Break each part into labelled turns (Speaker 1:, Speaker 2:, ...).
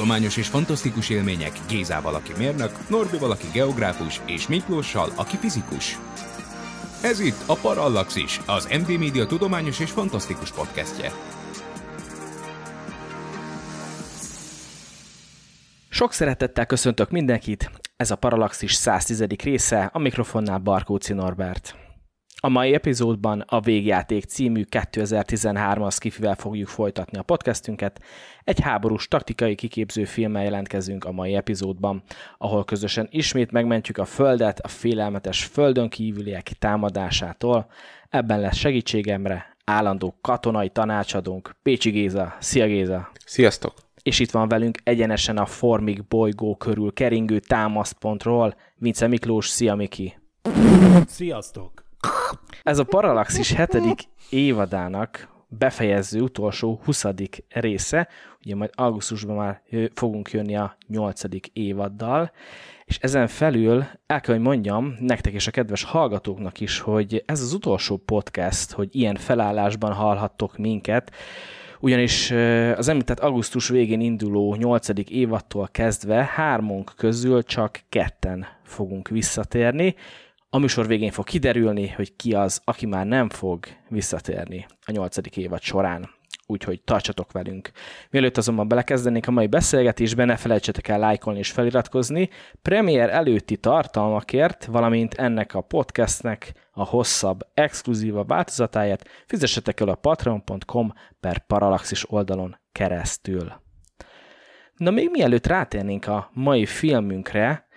Speaker 1: Tudományos és fantasztikus élmények Gézával, aki
Speaker 2: mérnök, Norbi valaki geográfus, és Miklóssal, aki fizikus. Ez itt a Parallaxis, az MD Media tudományos és fantasztikus podcastje.
Speaker 1: Sok szeretettel köszöntök mindenkit, ez a Parallaxis 110. része, a mikrofonnál Barkóci Norbert. A mai epizódban a Végjáték című 2013-as kifivel fogjuk folytatni a podcastünket. Egy háborús taktikai kiképző filmmel jelentkezünk a mai epizódban, ahol közösen ismét megmentjük a Földet a félelmetes földön kívüliek támadásától. Ebben lesz segítségemre állandó katonai tanácsadónk Pécsi Géza. Szia Géza! Sziasztok! És itt van velünk egyenesen a Formig bolygó körül keringő támaszpontról Vince Miklós. Szia Miki!
Speaker 2: Sziasztok!
Speaker 1: Ez a Parallaxis hetedik évadának befejező utolsó 20. része, ugye majd augusztusban már fogunk jönni a 8. évaddal, és ezen felül el kell, hogy mondjam nektek és a kedves hallgatóknak is, hogy ez az utolsó podcast, hogy ilyen felállásban hallhattok minket, ugyanis az említett augusztus végén induló 8. évattól kezdve hármunk közül csak ketten fogunk visszatérni, a műsor végén fog kiderülni, hogy ki az, aki már nem fog visszatérni a nyolcadik évad során. Úgyhogy tartsatok velünk. Mielőtt azonban belekezdenénk a mai beszélgetésbe, ne felejtsetek el lájkolni és feliratkozni premier előtti tartalmakért, valamint ennek a podcastnek a hosszabb, exkluzíva változatáért fizessetek el a patreon.com per paralaxis oldalon keresztül. Na még mielőtt rátérnénk a mai filmünkre,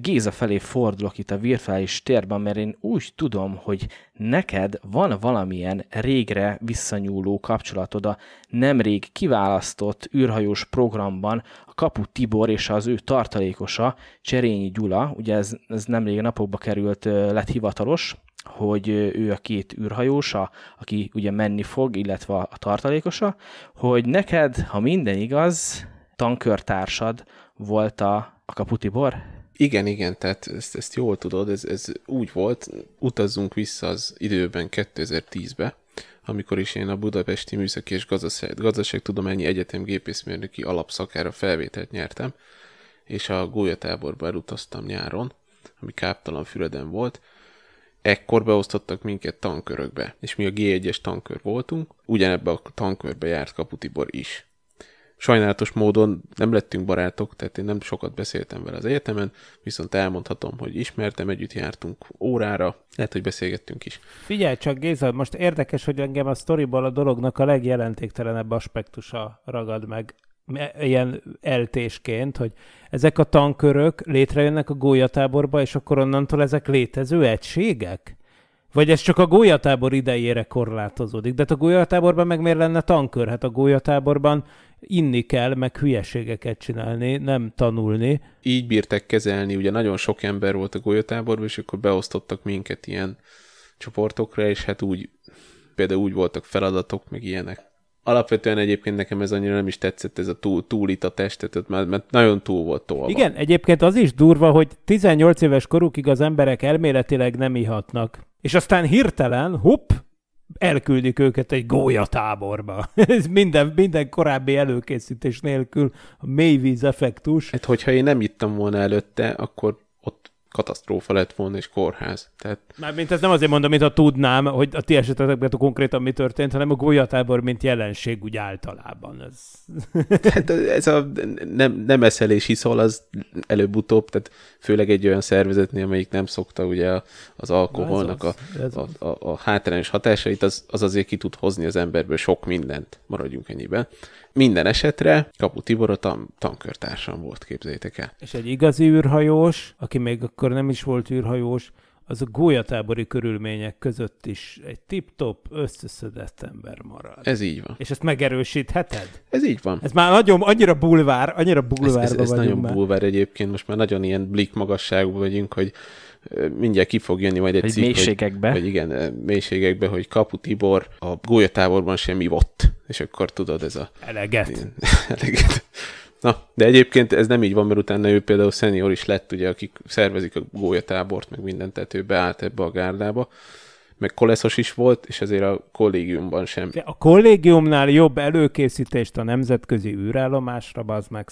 Speaker 1: Géza felé fordulok itt a virtuális térben, mert én úgy tudom, hogy neked van valamilyen régre visszanyúló kapcsolatod a nemrég kiválasztott űrhajós programban a Kapu Tibor és az ő tartalékosa Cserényi Gyula, ugye ez, ez nemrég napokba került, lett hivatalos, hogy ő a két űrhajósa, aki ugye menni fog, illetve a tartalékosa, hogy neked, ha minden igaz, tankörtársad volt a, a Kaputibor? Igen, igen, tehát ezt, ezt jól tudod, ez, ez úgy volt, utazzunk vissza az
Speaker 3: időben 2010-be, amikor is én a Budapesti Műszaki és Gazdaság, Gazdaságtudományi Egyetem gépészmérnöki alapszakára felvételt nyertem, és a gólyatáborba elutaztam nyáron, ami káptalan füreden volt, ekkor beosztottak minket tankörökbe, és mi a G1-es tankör voltunk, ugyanebbe a tankörbe járt Kaputibor is sajnálatos módon nem lettünk barátok, tehát én nem sokat beszéltem vele az egyetemen, viszont elmondhatom, hogy ismertem, együtt jártunk órára, lehet, hogy beszélgettünk is.
Speaker 2: Figyelj csak, Géza, most érdekes, hogy engem a sztoriból a dolognak a legjelentéktelenebb aspektusa ragad meg e, ilyen eltésként, hogy ezek a tankörök létrejönnek a gólyatáborba, és akkor onnantól ezek létező egységek? Vagy ez csak a gólyatábor idejére korlátozódik? De hát a gólyatáborban meg miért lenne tankör? Hát a gólyatáborban inni kell, meg hülyeségeket csinálni, nem tanulni.
Speaker 3: Így bírtek kezelni, ugye nagyon sok ember volt a gólyatáborban, és akkor beosztottak minket ilyen csoportokra, és hát úgy, például úgy voltak feladatok, meg ilyenek. Alapvetően egyébként nekem ez annyira nem is tetszett, ez a túl, túlít a testet, mert, mert nagyon túl volt tolva. Igen,
Speaker 2: egyébként az is durva, hogy 18 éves korukig az emberek elméletileg nem ihatnak és aztán hirtelen, hopp, elküldik őket egy gólyatáborba. Ez minden, minden
Speaker 3: korábbi előkészítés nélkül a mélyvíz effektus. Hát, hogyha én nem ittam volna előtte, akkor katasztrófa lett volna és kórház. Tehát...
Speaker 2: Mármint ezt nem azért mondom, mintha tudnám, hogy a ti esetetekben konkrétan mi történt, hanem a golyatábor mint jelenség úgy általában. Ez,
Speaker 3: tehát ez a nem, nem eszelés szól az előbb-utóbb, tehát főleg egy olyan szervezetnél, amelyik nem szokta ugye az alkoholnak az, a, az, a, a, a hátrányos hatásait, az, az azért ki tud hozni az emberből sok mindent, maradjunk ennyiben. Minden esetre Kapu Tibor a tan- tankörtársam volt, képzétek el.
Speaker 2: És egy igazi űrhajós, aki még akkor nem is volt űrhajós, az a gólyatábori körülmények között is egy tip-top, összeszedett ember marad. Ez így van.
Speaker 3: És ezt megerősítheted? Ez így van. Ez már
Speaker 2: nagyon, annyira bulvár, annyira bulvár. ez, ez, ez nagyon már.
Speaker 3: bulvár egyébként, most már nagyon ilyen blik magasságú vagyunk, hogy mindjárt ki fog jönni majd egy hogy cikk, mélységekbe. Hogy, hogy igen, eh, mélységekbe, hogy Kapu Tibor a gólyatáborban sem ivott. És akkor tudod, ez a... Eleget. Ilyen, eleget. Na, de egyébként ez nem így van, mert utána ő például szenior is lett, ugye, akik szervezik a gólyatábort, meg mindent, tehát ő beállt ebbe a gárdába meg koleszos is volt, és ezért a kollégiumban sem. A
Speaker 2: kollégiumnál jobb előkészítést a nemzetközi űrállomásra, az meg,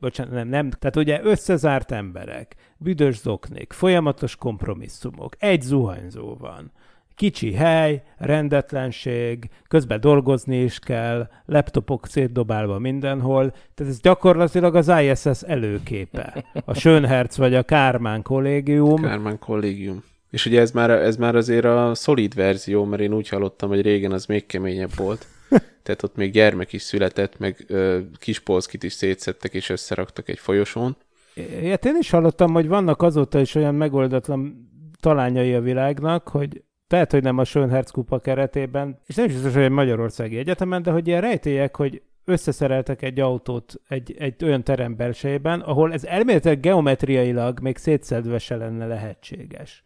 Speaker 2: bocsánat, nem, nem, tehát ugye összezárt emberek, büdös zoknék, folyamatos kompromisszumok, egy zuhanyzó van, kicsi hely, rendetlenség, közben dolgozni is kell, laptopok szétdobálva mindenhol, tehát ez gyakorlatilag az ISS előképe. A Schönherz vagy a Kármán kollégium.
Speaker 3: Kármán kollégium és ugye ez már, ez már azért a szolid verzió, mert én úgy hallottam, hogy régen az még keményebb volt. Tehát ott még gyermek is született, meg ö, kis polszkit is szétszettek és összeraktak egy folyosón.
Speaker 2: Hát én is hallottam, hogy vannak azóta is olyan megoldatlan talányai a világnak, hogy tehát, hogy nem a Schönherz kupa keretében, és nem is biztos, hogy egy Magyarországi Egyetemen, de hogy ilyen rejtélyek, hogy összeszereltek egy autót egy, egy olyan terem belsejében, ahol ez elméletileg geometriailag még szétszedve se lenne lehetséges.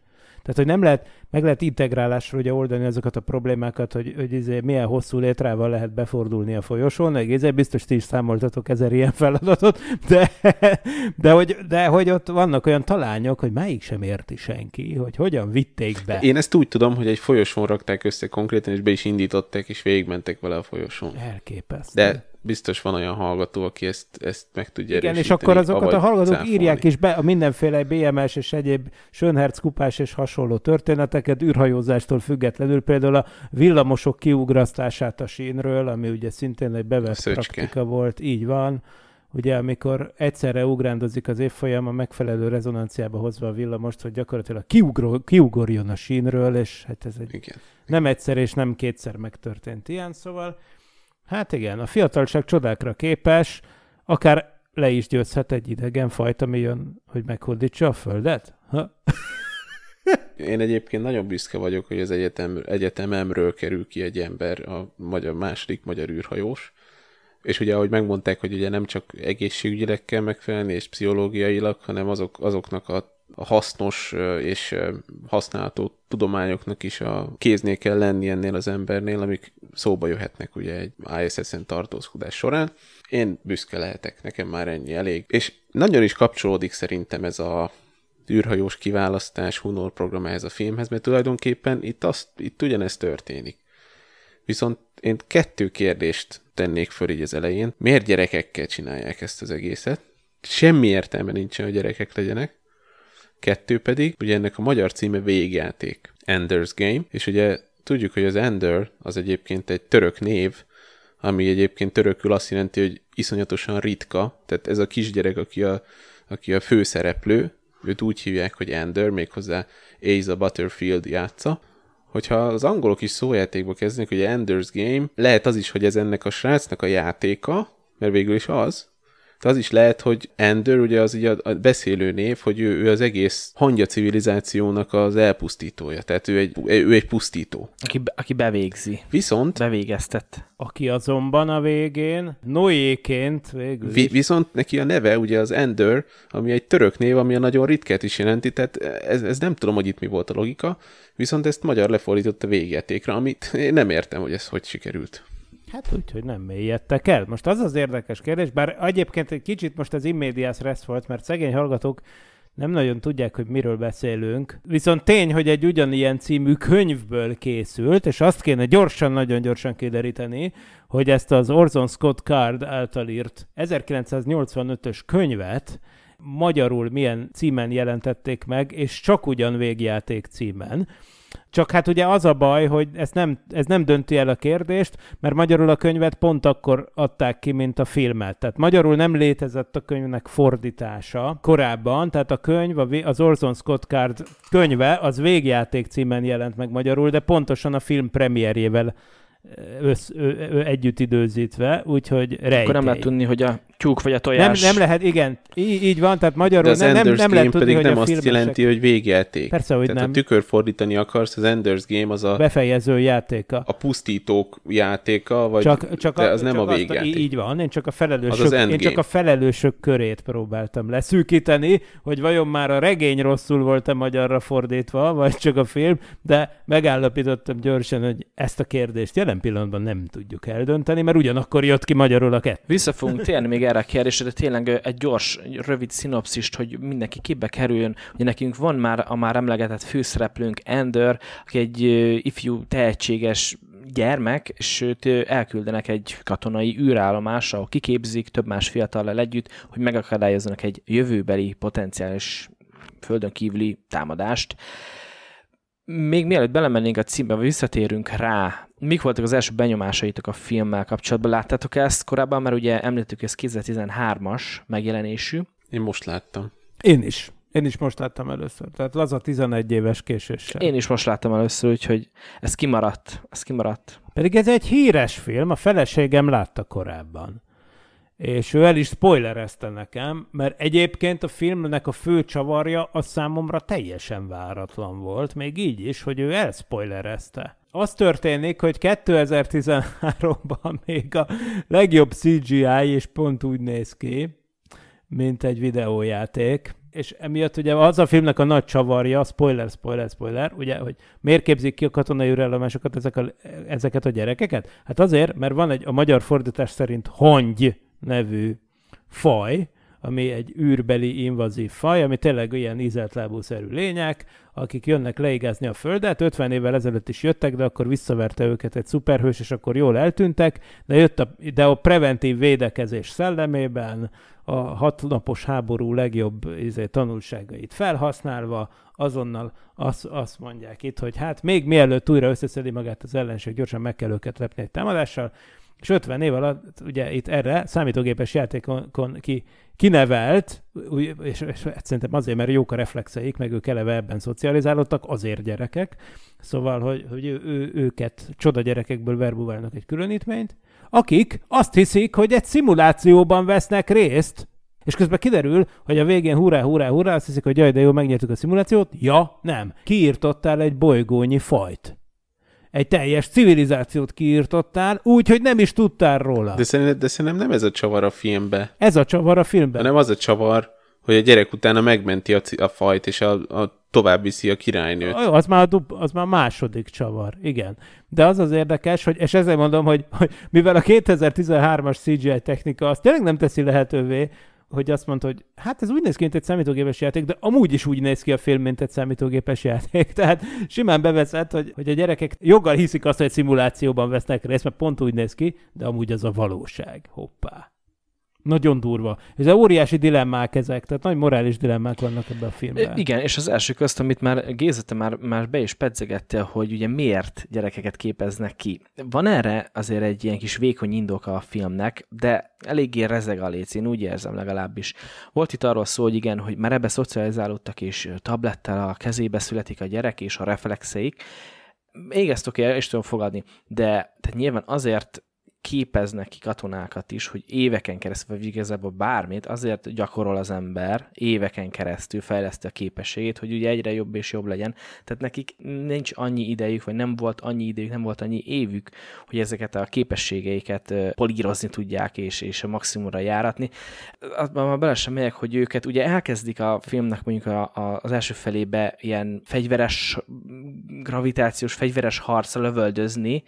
Speaker 2: Tehát, hogy nem lehet, meg lehet integrálásra ugye oldani ezeket a problémákat, hogy, hogy izé milyen hosszú létrával lehet befordulni a folyosón, izé biztos ti is számoltatok ezer ilyen feladatot, de, de, hogy, de hogy ott vannak olyan talányok, hogy máig sem érti senki, hogy hogyan
Speaker 3: vitték be. Én ezt úgy tudom, hogy egy folyosón rakták össze konkrétan, és be is indították, és végigmentek vele a folyosón. Elképesztő. De biztos van olyan hallgató, aki ezt, ezt meg tudja Igen, és akkor azokat a hallgatók írják
Speaker 2: is be a mindenféle BMS és egyéb Sönherz kupás és hasonló történetet, részleteket űrhajózástól függetlenül, például a villamosok kiugrasztását a sínről, ami ugye szintén egy bevett praktika volt, így van, ugye amikor egyszerre ugrándozik az évfolyam, a megfelelő rezonanciába hozva a villamost, hogy gyakorlatilag kiugro, kiugorjon a sínről, és hát ez egy igen. nem egyszer és nem kétszer megtörtént ilyen, szóval hát igen, a fiatalság csodákra képes, akár le is győzhet egy idegen fajt, ami jön, hogy meghódítsa a földet? Ha?
Speaker 3: Én egyébként nagyon büszke vagyok, hogy az egyetem, egyetememről kerül ki egy ember, a magyar, második magyar űrhajós. És ugye, ahogy megmondták, hogy ugye nem csak egészségügyileg kell megfelelni, és pszichológiailag, hanem azok, azoknak a a hasznos és használható tudományoknak is a kéznél kell lenni ennél az embernél, amik szóba jöhetnek ugye egy ISS-en tartózkodás során. Én büszke lehetek, nekem már ennyi elég. És nagyon is kapcsolódik szerintem ez a űrhajós kiválasztás, Hunor program ehhez a filmhez, mert tulajdonképpen itt, azt, itt ugyanezt történik. Viszont én kettő kérdést tennék föl így az elején. Miért gyerekekkel csinálják ezt az egészet? Semmi értelme nincsen, hogy gyerekek legyenek. Kettő pedig, ugye ennek a magyar címe végjáték, Ender's Game, és ugye tudjuk, hogy az Ender az egyébként egy török név, ami egyébként törökül azt jelenti, hogy iszonyatosan ritka, tehát ez a kisgyerek, aki a, aki a főszereplő, Őt úgy hívják, hogy Ender, méghozzá Aza Butterfield játsza. Hogyha az angolok is szójátékba kezdenek, hogy Ender's Game, lehet az is, hogy ez ennek a srácnak a játéka, mert végül is az, de hát az is lehet, hogy Ender, ugye az így a, a beszélő név, hogy ő, ő az egész hangya civilizációnak az elpusztítója. Tehát ő egy, ő egy pusztító. Aki, aki bevégzi. Viszont... Bevégeztet.
Speaker 2: Aki azonban a végén Noéként végül vi,
Speaker 3: Viszont neki a neve ugye az Ender, ami egy török név, ami a nagyon ritkát is jelenti, tehát ez, ez nem tudom, hogy itt mi volt a logika, viszont ezt magyar lefordított a végjátékra, amit én nem értem, hogy ez hogy sikerült.
Speaker 2: Hát úgy, hogy nem mélyedtek el. Most az az érdekes kérdés, bár egyébként egy kicsit most az immédiás resz volt, mert szegény hallgatók nem nagyon tudják, hogy miről beszélünk. Viszont tény, hogy egy ugyanilyen című könyvből készült, és azt kéne gyorsan, nagyon gyorsan kideríteni, hogy ezt az Orson Scott Card által írt 1985-ös könyvet magyarul milyen címen jelentették meg, és csak ugyan végjáték címen. Csak hát ugye az a baj, hogy ez nem, ez nem dönti el a kérdést, mert magyarul a könyvet pont akkor adták ki, mint a filmet. Tehát magyarul nem létezett a könyvnek fordítása korábban, tehát a könyv, az Orson Scott Card könyve, az végjáték címen jelent meg magyarul, de pontosan a film premierjével össz, ö, ö, együtt időzítve, úgyhogy rejtély. Akkor nem lehet tudni, hogy a tyúk vagy a tojás. Nem, nem lehet, igen, így, így van, tehát magyarul De az nem, nem, nem lehet tudni, pedig hogy nem a azt filmesek... jelenti, hogy végjáték. Persze, hogy tehát nem.
Speaker 3: ha fordítani akarsz, az Enders Game az a... Befejező játéka. A pusztítók játéka, vagy... Csak, csak a, de az csak nem a végjáték.
Speaker 2: Azt, így van, én csak a felelősök, én csak a felelősök körét próbáltam leszűkíteni, hogy vajon már a regény rosszul volt-e magyarra fordítva, vagy csak a film, de megállapítottam gyorsan, hogy ezt a kérdést jelen pillanatban nem tudjuk eldönteni, mert ugyanakkor jött ki magyarul a kettő.
Speaker 1: Vissza fogunk térni még erre a kérdésre, tényleg egy gyors, rövid szinopszist, hogy mindenki kibe kerüljön. Ugye nekünk van már a már emlegetett főszereplőnk Ender, aki egy ifjú tehetséges gyermek, sőt elküldenek egy katonai űrállomásra, ahol kiképzik több más fiatallal együtt, hogy megakadályozzanak egy jövőbeli potenciális földön kívüli támadást. Még mielőtt belemennénk a címbe, vagy visszatérünk rá, mik voltak az első benyomásaitok a filmmel kapcsolatban? Láttátok -e ezt korábban? Mert ugye említettük, ez 2013-as megjelenésű. Én most láttam. Én is. Én is most láttam először.
Speaker 2: Tehát a 11 éves késéssel. Én is most láttam először, úgyhogy ez kimaradt. Ez kimaradt. Pedig ez egy híres film, a feleségem látta korábban. És ő el is spoilerezte nekem, mert egyébként a filmnek a fő csavarja a számomra teljesen váratlan volt, még így is, hogy ő elspoilerezte az történik, hogy 2013-ban még a legjobb CGI is pont úgy néz ki, mint egy videójáték, és emiatt ugye az a filmnek a nagy csavarja, spoiler, spoiler, spoiler, ugye, hogy miért képzik ki a katonai ürelemesokat ezek a, ezeket a gyerekeket? Hát azért, mert van egy a magyar fordítás szerint hongy nevű faj, ami egy űrbeli invazív faj, ami tényleg ilyen szerű lények, akik jönnek leigázni a Földet, 50 évvel ezelőtt is jöttek, de akkor visszaverte őket egy szuperhős, és akkor jól eltűntek, de jött a, de a preventív védekezés szellemében a hatnapos háború legjobb izé, tanulságait felhasználva, azonnal azt, azt mondják itt, hogy hát még mielőtt újra összeszedi magát az ellenség, gyorsan meg kell őket lepni egy támadással, és 50 év alatt ugye itt erre számítógépes játékon ki, kinevelt, és, és szerintem azért, mert jók a reflexeik, meg ők eleve ebben szocializálódtak, azért gyerekek, szóval, hogy, hogy ő, ő, őket csoda gyerekekből verbúválnak egy különítményt, akik azt hiszik, hogy egy szimulációban vesznek részt, és közben kiderül, hogy a végén hurrá, hurrá, hurrá, azt hiszik, hogy jaj, de jó, megnyertük a szimulációt. Ja, nem. Kiírtottál egy bolygónyi fajt egy teljes civilizációt kiirtottál, úgy, hogy nem is tudtál róla.
Speaker 3: De szerintem, de szerintem nem ez a csavar a filmbe. Ez a csavar a filmbe. Nem az a csavar, hogy a gyerek utána megmenti a, a fajt, és a, a tovább viszi a királynőt. Jó, az
Speaker 2: már, a dub, az már második csavar, igen. De az az érdekes, hogy, és ezzel mondom, hogy, hogy mivel a 2013-as CGI technika azt tényleg nem teszi lehetővé, hogy azt mondta, hogy hát ez úgy néz ki, mint egy számítógépes játék, de amúgy is úgy néz ki a film, mint egy számítógépes játék. Tehát simán beveszett, hogy, hogy a gyerekek joggal hiszik azt, hogy egy szimulációban vesznek részt, mert pont úgy néz ki, de amúgy az a valóság. Hoppá. Nagyon durva. Ez óriási dilemmák ezek, tehát nagy morális dilemmák vannak ebben a
Speaker 1: filmben. E, igen, és az első közt, amit már Gézete már, már be is pedzegette, hogy ugye miért gyerekeket képeznek ki. Van erre azért egy ilyen kis vékony indoka a filmnek, de eléggé rezeg a léc, én úgy érzem legalábbis. Volt itt arról szó, hogy igen, hogy már ebbe szocializálódtak, és tablettel a kezébe születik a gyerek, és a reflexeik, még ezt oké, és tudom fogadni, de tehát nyilván azért képeznek ki katonákat is, hogy éveken keresztül, vagy igazából bármit, azért gyakorol az ember, éveken keresztül fejleszti a képességét, hogy ugye egyre jobb és jobb legyen. Tehát nekik nincs annyi idejük, vagy nem volt annyi idejük, nem volt annyi évük, hogy ezeket a képességeiket polírozni tudják, és, és a maximumra járatni. Azban már bele sem megyek, hogy őket ugye elkezdik a filmnek mondjuk a, a, az első felébe ilyen fegyveres, gravitációs, fegyveres harcra lövöldözni,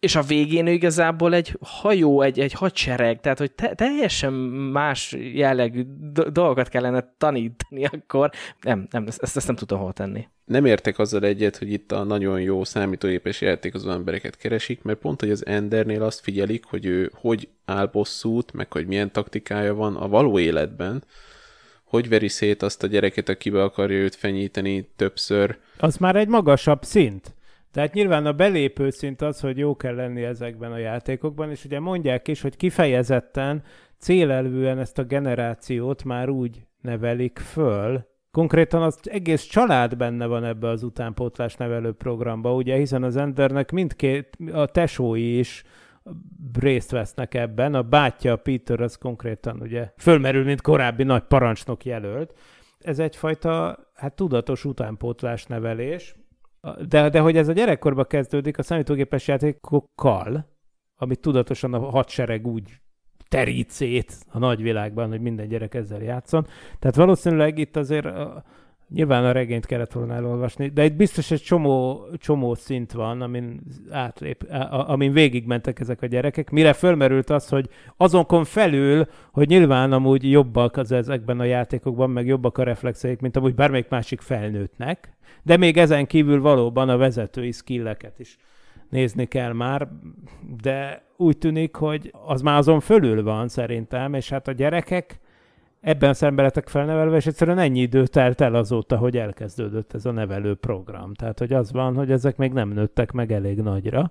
Speaker 1: és a végén ő igazából egy hajó, egy, egy hadsereg, tehát hogy te, teljesen más jellegű dolgokat kellene tanítani akkor. Nem, nem ezt, ezt nem tudom hol tenni.
Speaker 3: Nem értek azzal egyet, hogy itt a nagyon jó számítógépes játékozó embereket keresik, mert pont, hogy az Endernél azt figyelik, hogy ő hogy áll bosszút, meg hogy milyen taktikája van a való életben, hogy veri szét azt a gyereket, aki akarja őt fenyíteni többször.
Speaker 2: Az már egy magasabb szint. Tehát nyilván a belépő szint az, hogy jó kell lenni ezekben a játékokban, és ugye mondják is, hogy kifejezetten célelvűen ezt a generációt már úgy nevelik föl, Konkrétan az egész család benne van ebbe az utánpótlás nevelő programba, ugye, hiszen az Endernek mindkét, a tesói is részt vesznek ebben, a bátyja, a Peter, az konkrétan ugye fölmerül, mint korábbi nagy parancsnok jelölt. Ez egyfajta, hát tudatos utánpótlás nevelés, de, de hogy ez a gyerekkorban kezdődik a számítógépes játékokkal, amit tudatosan a hadsereg úgy terít szét a nagyvilágban, hogy minden gyerek ezzel játszon. Tehát valószínűleg itt azért a, nyilván a regényt kellett volna elolvasni, de itt biztos egy csomó, csomó szint van, amin, átlép, a, amin végigmentek ezek a gyerekek, mire fölmerült az, hogy azonkon felül, hogy nyilván amúgy jobbak az ezekben a játékokban, meg jobbak a reflexeik, mint amúgy bármelyik másik felnőttnek, de még ezen kívül valóban a vezetői skilleket is nézni kell már, de úgy tűnik, hogy az már azon fölül van szerintem, és hát a gyerekek ebben az emberetek felnevelve, és egyszerűen ennyi idő telt el azóta, hogy elkezdődött ez a nevelő program. Tehát, hogy az van, hogy ezek még nem nőttek meg elég nagyra.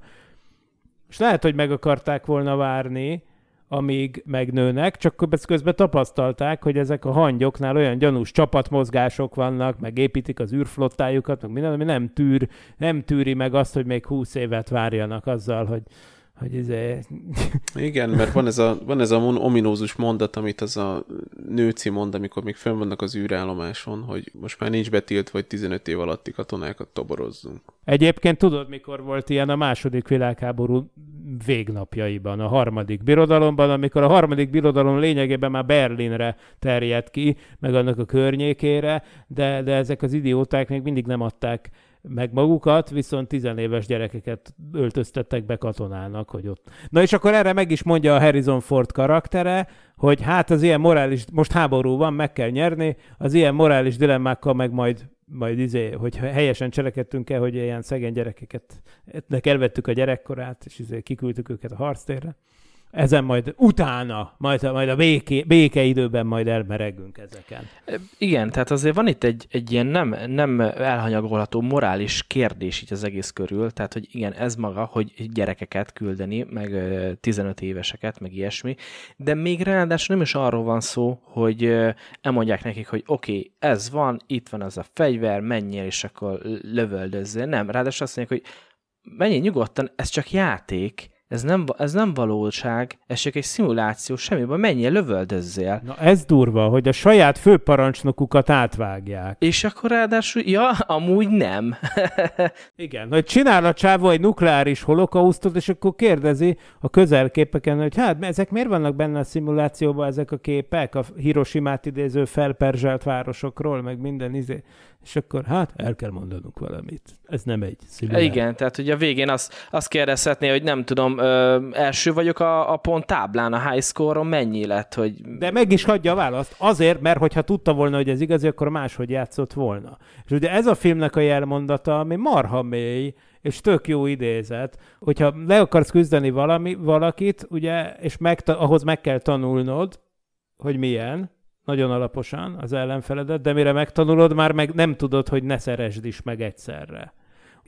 Speaker 2: És lehet, hogy meg akarták volna várni, amíg megnőnek, csak közben tapasztalták, hogy ezek a hangyoknál olyan gyanús csapatmozgások vannak, meg építik az űrflottájukat, meg minden, ami nem, tűr, nem tűri meg azt, hogy még húsz évet várjanak azzal, hogy hogy izé...
Speaker 3: Igen, mert van ez, a, van ez a ominózus mondat, amit az a nőci mond, amikor még fönn vannak az űrállomáson, hogy most már nincs betilt, vagy 15 év alatti katonákat toborozzunk.
Speaker 2: Egyébként tudod, mikor volt ilyen a második világháború végnapjaiban, a harmadik birodalomban, amikor a harmadik birodalom lényegében már Berlinre terjedt ki, meg annak a környékére, de, de ezek az idióták még mindig nem adták meg magukat, viszont tizenéves gyerekeket öltöztettek be katonának, hogy ott. Na és akkor erre meg is mondja a Harrison Ford karaktere, hogy hát az ilyen morális, most háború van, meg kell nyerni, az ilyen morális dilemmákkal meg majd majd izé, hogy helyesen cselekedtünk el, hogy ilyen szegény gyerekeket, elvettük a gyerekkorát, és izé kiküldtük őket a harctérre ezen majd
Speaker 1: utána, majd, majd a béké, békeidőben majd elmeregünk ezeken. Igen, tehát azért van itt egy, egy ilyen nem, nem elhanyagolható morális kérdés itt az egész körül, tehát hogy igen, ez maga, hogy gyerekeket küldeni, meg 15 éveseket, meg ilyesmi, de még ráadásul nem is arról van szó, hogy elmondják nekik, hogy oké, okay, ez van, itt van az a fegyver, menjél, és akkor lövöldözzél. Nem, ráadásul azt mondják, hogy menjél nyugodtan, ez csak játék, ez nem, ez nem valóság, ez csak egy szimuláció, semmiben menjél, lövöldözzél. Na
Speaker 2: ez durva, hogy a saját főparancsnokukat átvágják. És akkor ráadásul,
Speaker 1: ja, amúgy nem. Igen,
Speaker 2: hogy csinál a csávó egy nukleáris holokausztot, és akkor kérdezi a közelképeken, hogy hát ezek miért vannak benne a szimulációban ezek a képek, a Hiroshima-t idéző felperzselt városokról, meg minden izé. És akkor hát el kell mondanunk valamit. Ez nem egy szimuláció. Igen,
Speaker 1: tehát ugye a végén azt, azt kérdezhetné, hogy nem tudom, ö, első vagyok a, a pont táblán, a high score mennyi lett, hogy...
Speaker 2: De meg is hagyja a választ, azért, mert hogyha tudta volna, hogy ez igazi, akkor máshogy játszott volna. És ugye ez a filmnek a jelmondata, ami marha mély, és tök jó idézet, hogyha le akarsz küzdeni valami, valakit, ugye, és meg, ahhoz meg kell tanulnod, hogy milyen, nagyon alaposan az ellenfeledet, de mire megtanulod, már meg nem tudod, hogy ne szeresd is meg egyszerre.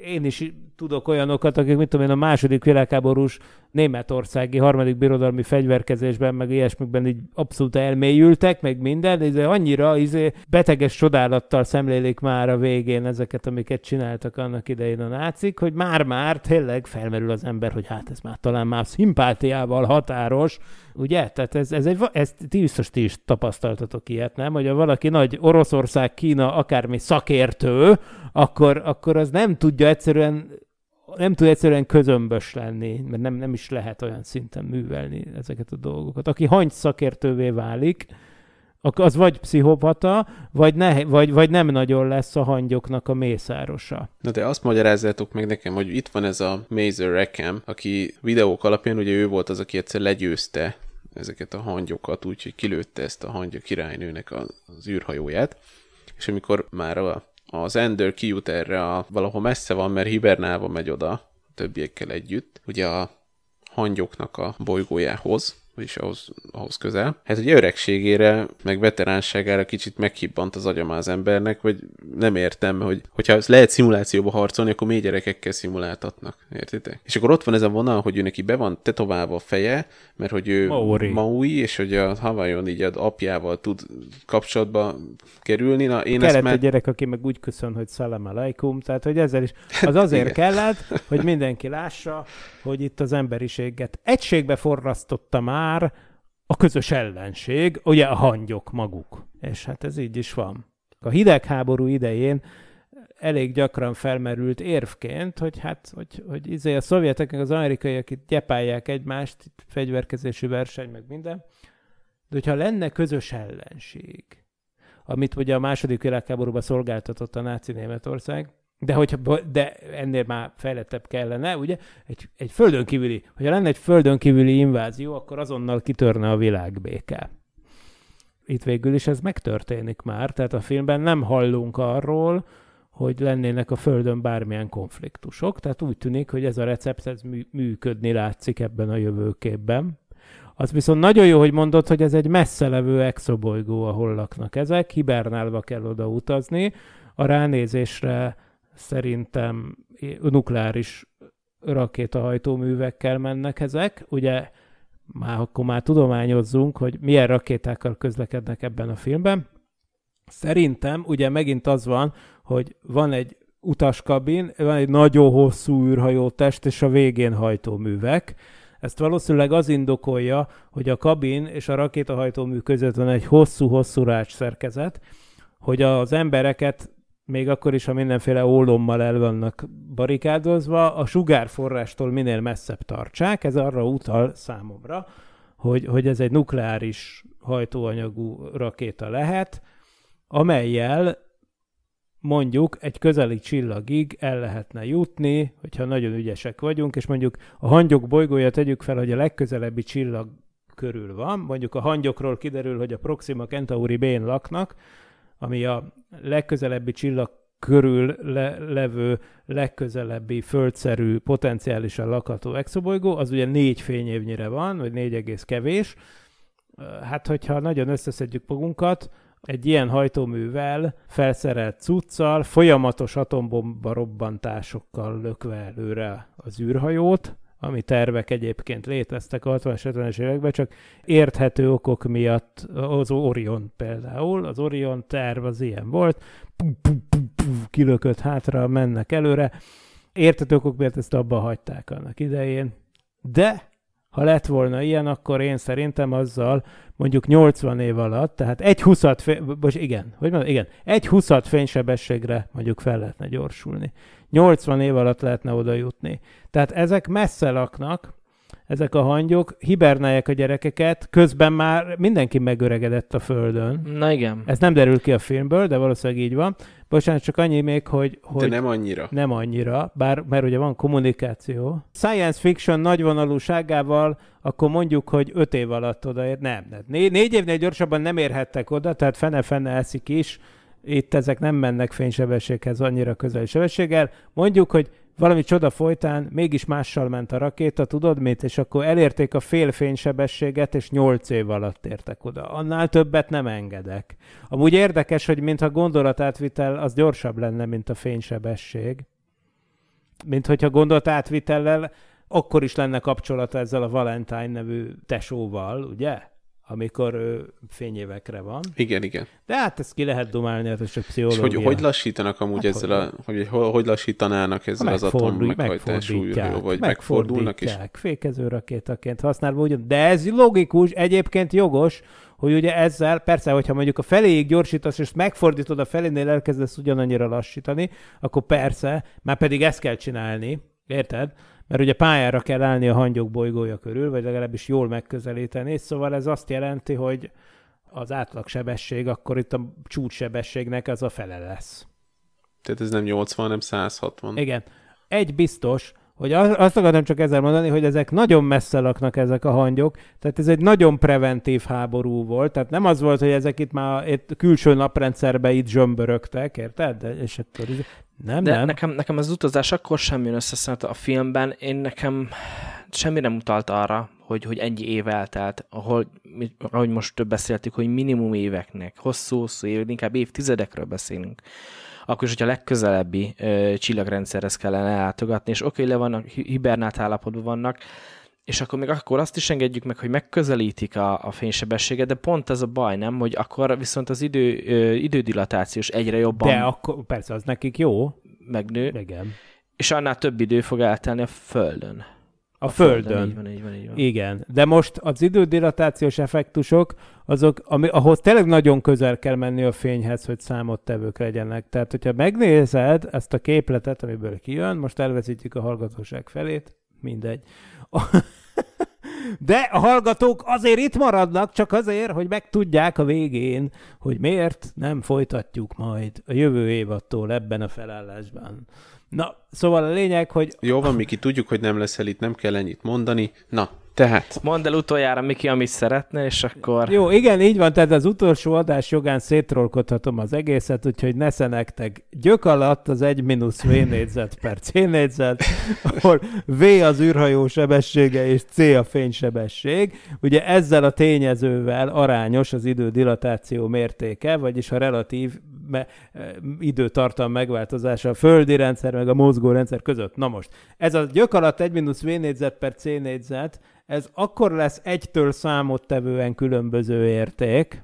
Speaker 2: Én is tudok olyanokat, akik, mit tudom én, a második világháborús németországi harmadik birodalmi fegyverkezésben, meg ilyesmikben így abszolút elmélyültek, meg minden, de izé annyira izé beteges csodálattal szemlélik már a végén ezeket, amiket csináltak annak idején a nácik, hogy már-már tényleg felmerül az ember, hogy hát ez már talán már szimpátiával határos, ugye? Tehát ez, ez egy, ez ti biztos ti is tapasztaltatok ilyet, nem? Hogy valaki nagy Oroszország, Kína, akármi szakértő, akkor, akkor az nem tudja egyszerűen nem tud egyszerűen közömbös lenni, mert nem, nem is lehet olyan szinten művelni ezeket a dolgokat. Aki hangy szakértővé válik, az vagy pszichopata, vagy, ne, vagy, vagy nem nagyon lesz a hangyoknak a mészárosa.
Speaker 3: Na de azt magyarázzátok meg nekem, hogy itt van ez a Mazer Rackham, aki videók alapján, ugye ő volt az, aki egyszer legyőzte ezeket a hangyokat, úgyhogy kilőtte ezt a hangya királynőnek az, az űrhajóját, és amikor már a az Ender kijut erre a, valahol messze van, mert hibernálva megy oda a többiekkel együtt, ugye a hangyoknak a bolygójához, vagyis ahhoz, ahhoz közel. Hát ugye öregségére, meg veteránságára kicsit meghibbant az agyam az embernek, vagy nem értem, hogy hogyha lehet szimulációba harcolni, akkor még gyerekekkel szimuláltatnak, értitek? És akkor ott van ez a vonal, hogy ő neki be van tetoválva a feje, mert hogy ő Maori, Maui és hogy a Havajon így az apjával tud kapcsolatba kerülni. Na, én Kellett már... egy
Speaker 2: gyerek, aki meg úgy köszön, hogy szalam alaikum, tehát hogy ezzel is. Hát az azért kellett, hogy mindenki lássa, hogy itt az emberiséget egységbe forrasztotta már, már a közös ellenség, ugye a hangyok maguk. És hát ez így is van. A hidegháború idején elég gyakran felmerült érvként, hogy hát, hogy, hogy izé a szovjetek, az amerikaiak itt gyepálják egymást, itt fegyverkezési verseny, meg minden, de hogyha lenne közös ellenség, amit ugye a második világháborúban szolgáltatott a náci Németország, de, hogyha, de ennél már fejlettebb kellene, ugye, egy, egy földön kívüli, hogyha lenne egy földön kívüli invázió, akkor azonnal kitörne a világbéke. Itt végül is ez megtörténik már, tehát a filmben nem hallunk arról, hogy lennének a Földön bármilyen konfliktusok, tehát úgy tűnik, hogy ez a recept ez működni látszik ebben a jövőképben. Az viszont nagyon jó, hogy mondod, hogy ez egy messze levő exobolygó, ahol laknak ezek, hibernálva kell oda utazni, a ránézésre szerintem nukleáris rakétahajtóművekkel mennek ezek. Ugye már akkor már tudományozzunk, hogy milyen rakétákkal közlekednek ebben a filmben. Szerintem ugye megint az van, hogy van egy utaskabin, van egy nagyon hosszú űrhajó test, és a végén hajtóművek. Ezt valószínűleg az indokolja, hogy a kabin és a rakétahajtómű között van egy hosszú-hosszú rács szerkezet, hogy az embereket még akkor is, ha mindenféle ólommal el vannak barikádozva, a sugárforrástól minél messzebb tartsák, ez arra utal számomra, hogy, hogy ez egy nukleáris hajtóanyagú rakéta lehet, amelyel mondjuk egy közeli csillagig el lehetne jutni, hogyha nagyon ügyesek vagyunk, és mondjuk a hangyok bolygója tegyük fel, hogy a legközelebbi csillag körül van, mondjuk a hangyokról kiderül, hogy a Proxima Centauri b laknak, ami a legközelebbi csillag körül le, levő legközelebbi földszerű, potenciálisan lakható exobolygó, az ugye négy fényévnyire van, vagy négy egész kevés. Hát, hogyha nagyon összeszedjük magunkat, egy ilyen hajtóművel, felszerelt cuccal, folyamatos atombomba robbantásokkal lökve előre az űrhajót, ami tervek egyébként léteztek a 60 70-es években, csak érthető okok miatt az Orion például, az Orion terv az ilyen volt, pum, kilökött hátra, mennek előre, érthető okok miatt ezt abba hagyták annak idején, de ha lett volna ilyen, akkor én szerintem azzal mondjuk 80 év alatt, tehát egy huszat, most igen, hogy mondom, igen, egy huszat fénysebességre mondjuk fel lehetne gyorsulni. 80 év alatt lehetne oda jutni. Tehát ezek messze laknak, ezek a hangyok, hibernálják a gyerekeket, közben már mindenki megöregedett a földön. Na igen. Ez nem derül ki a filmből, de valószínűleg így van. Bocsánat, csak annyi még, hogy... hogy De nem annyira. Nem annyira, bár, mert ugye van kommunikáció. Science fiction nagyvonalúságával akkor mondjuk, hogy öt év alatt odaér. Nem, nem. Né- négy évnél gyorsabban nem érhettek oda, tehát fene-fene eszik is. Itt ezek nem mennek fénysebességhez annyira közeli sebességgel. Mondjuk, hogy valami csoda folytán mégis mással ment a rakéta, tudod mit? És akkor elérték a fél fénysebességet, és nyolc év alatt értek oda. Annál többet nem engedek. Amúgy érdekes, hogy mintha gondolatátvitel az gyorsabb lenne, mint a fénysebesség. Mint hogyha gondolatátvitellel akkor is lenne kapcsolata ezzel a Valentine nevű tesóval, ugye? amikor ő fényévekre van. Igen, igen. De hát ezt ki lehet domálni hát ez csak pszichológia. És hogy, hogy
Speaker 3: lassítanak amúgy hát ezzel a, hogy, hogy lassítanának ezzel az atom meghajtású űrhajó, vagy megfordulnak is?
Speaker 2: fékező rakétaként használva, ugyan. de ez logikus, egyébként jogos, hogy ugye ezzel, persze, hogyha mondjuk a feléig gyorsítasz, és megfordítod a felénél, elkezdesz ugyanannyira lassítani, akkor persze, már pedig ezt kell csinálni, érted? mert ugye pályára kell állni a hangyok bolygója körül, vagy legalábbis jól megközelíteni, szóval ez azt jelenti, hogy az átlagsebesség, akkor itt a csúcssebességnek az a
Speaker 3: fele lesz. Tehát ez nem 80, hanem 160. Igen.
Speaker 2: Egy biztos, hogy azt akarom csak ezzel mondani, hogy ezek nagyon messze laknak ezek a hangyok, tehát ez egy nagyon preventív háború volt, tehát nem az volt, hogy ezek itt már itt külső naprendszerbe itt zsömbörögtek, érted? De, és akkor,
Speaker 1: nem, De nem. Nekem, nekem az utazás akkor sem jön össze, a filmben én nekem semmi nem utalt arra, hogy, hogy ennyi év eltelt, ahol, ahogy most több beszéltük, hogy minimum éveknek, hosszú-hosszú évek, inkább évtizedekről beszélünk, akkor is, hogyha legközelebbi ö, csillagrendszerhez kellene látogatni, és oké, le vannak, hibernát állapotban vannak, és akkor még akkor azt is engedjük meg, hogy megközelítik a, a fénysebességet, de pont ez a baj, nem? Hogy akkor viszont az idő, ö, idődilatációs egyre jobban... De
Speaker 2: akkor persze, az nekik jó.
Speaker 1: Megnő. Igen. És annál több idő fog eltelni a Földön. A, a földön. Így van, így van, így van. Igen,
Speaker 2: de most az idődilatációs effektusok, azok, ami, ahhoz tényleg nagyon közel kell menni a fényhez, hogy számottevők legyenek. Tehát, hogyha megnézed ezt a képletet, amiből kijön, most elveszítjük a hallgatóság felét, mindegy. De a hallgatók azért itt maradnak, csak azért, hogy megtudják a végén, hogy miért nem folytatjuk majd a jövő évattól ebben a felállásban. Na,
Speaker 3: szóval a lényeg, hogy... Jó van, Miki,
Speaker 1: tudjuk, hogy nem leszel itt, nem kell ennyit mondani. Na, tehát. Mondd el utoljára, Miki, amit szeretnél, és akkor...
Speaker 2: Jó, igen, így van, tehát az utolsó adás jogán szétrolkodhatom az egészet, úgyhogy nesze nektek. Gyök alatt az 1 mínusz V négyzet per C négyzet, ahol V az űrhajó sebessége és C a fénysebesség. Ugye ezzel a tényezővel arányos az idő dilatáció mértéke, vagyis a relatív me, e, időtartam megváltozása a földi rendszer meg a mozgó rendszer között. Na most, ez a gyök alatt 1 v négyzet per c négyzet, ez akkor lesz egytől számottevően különböző érték,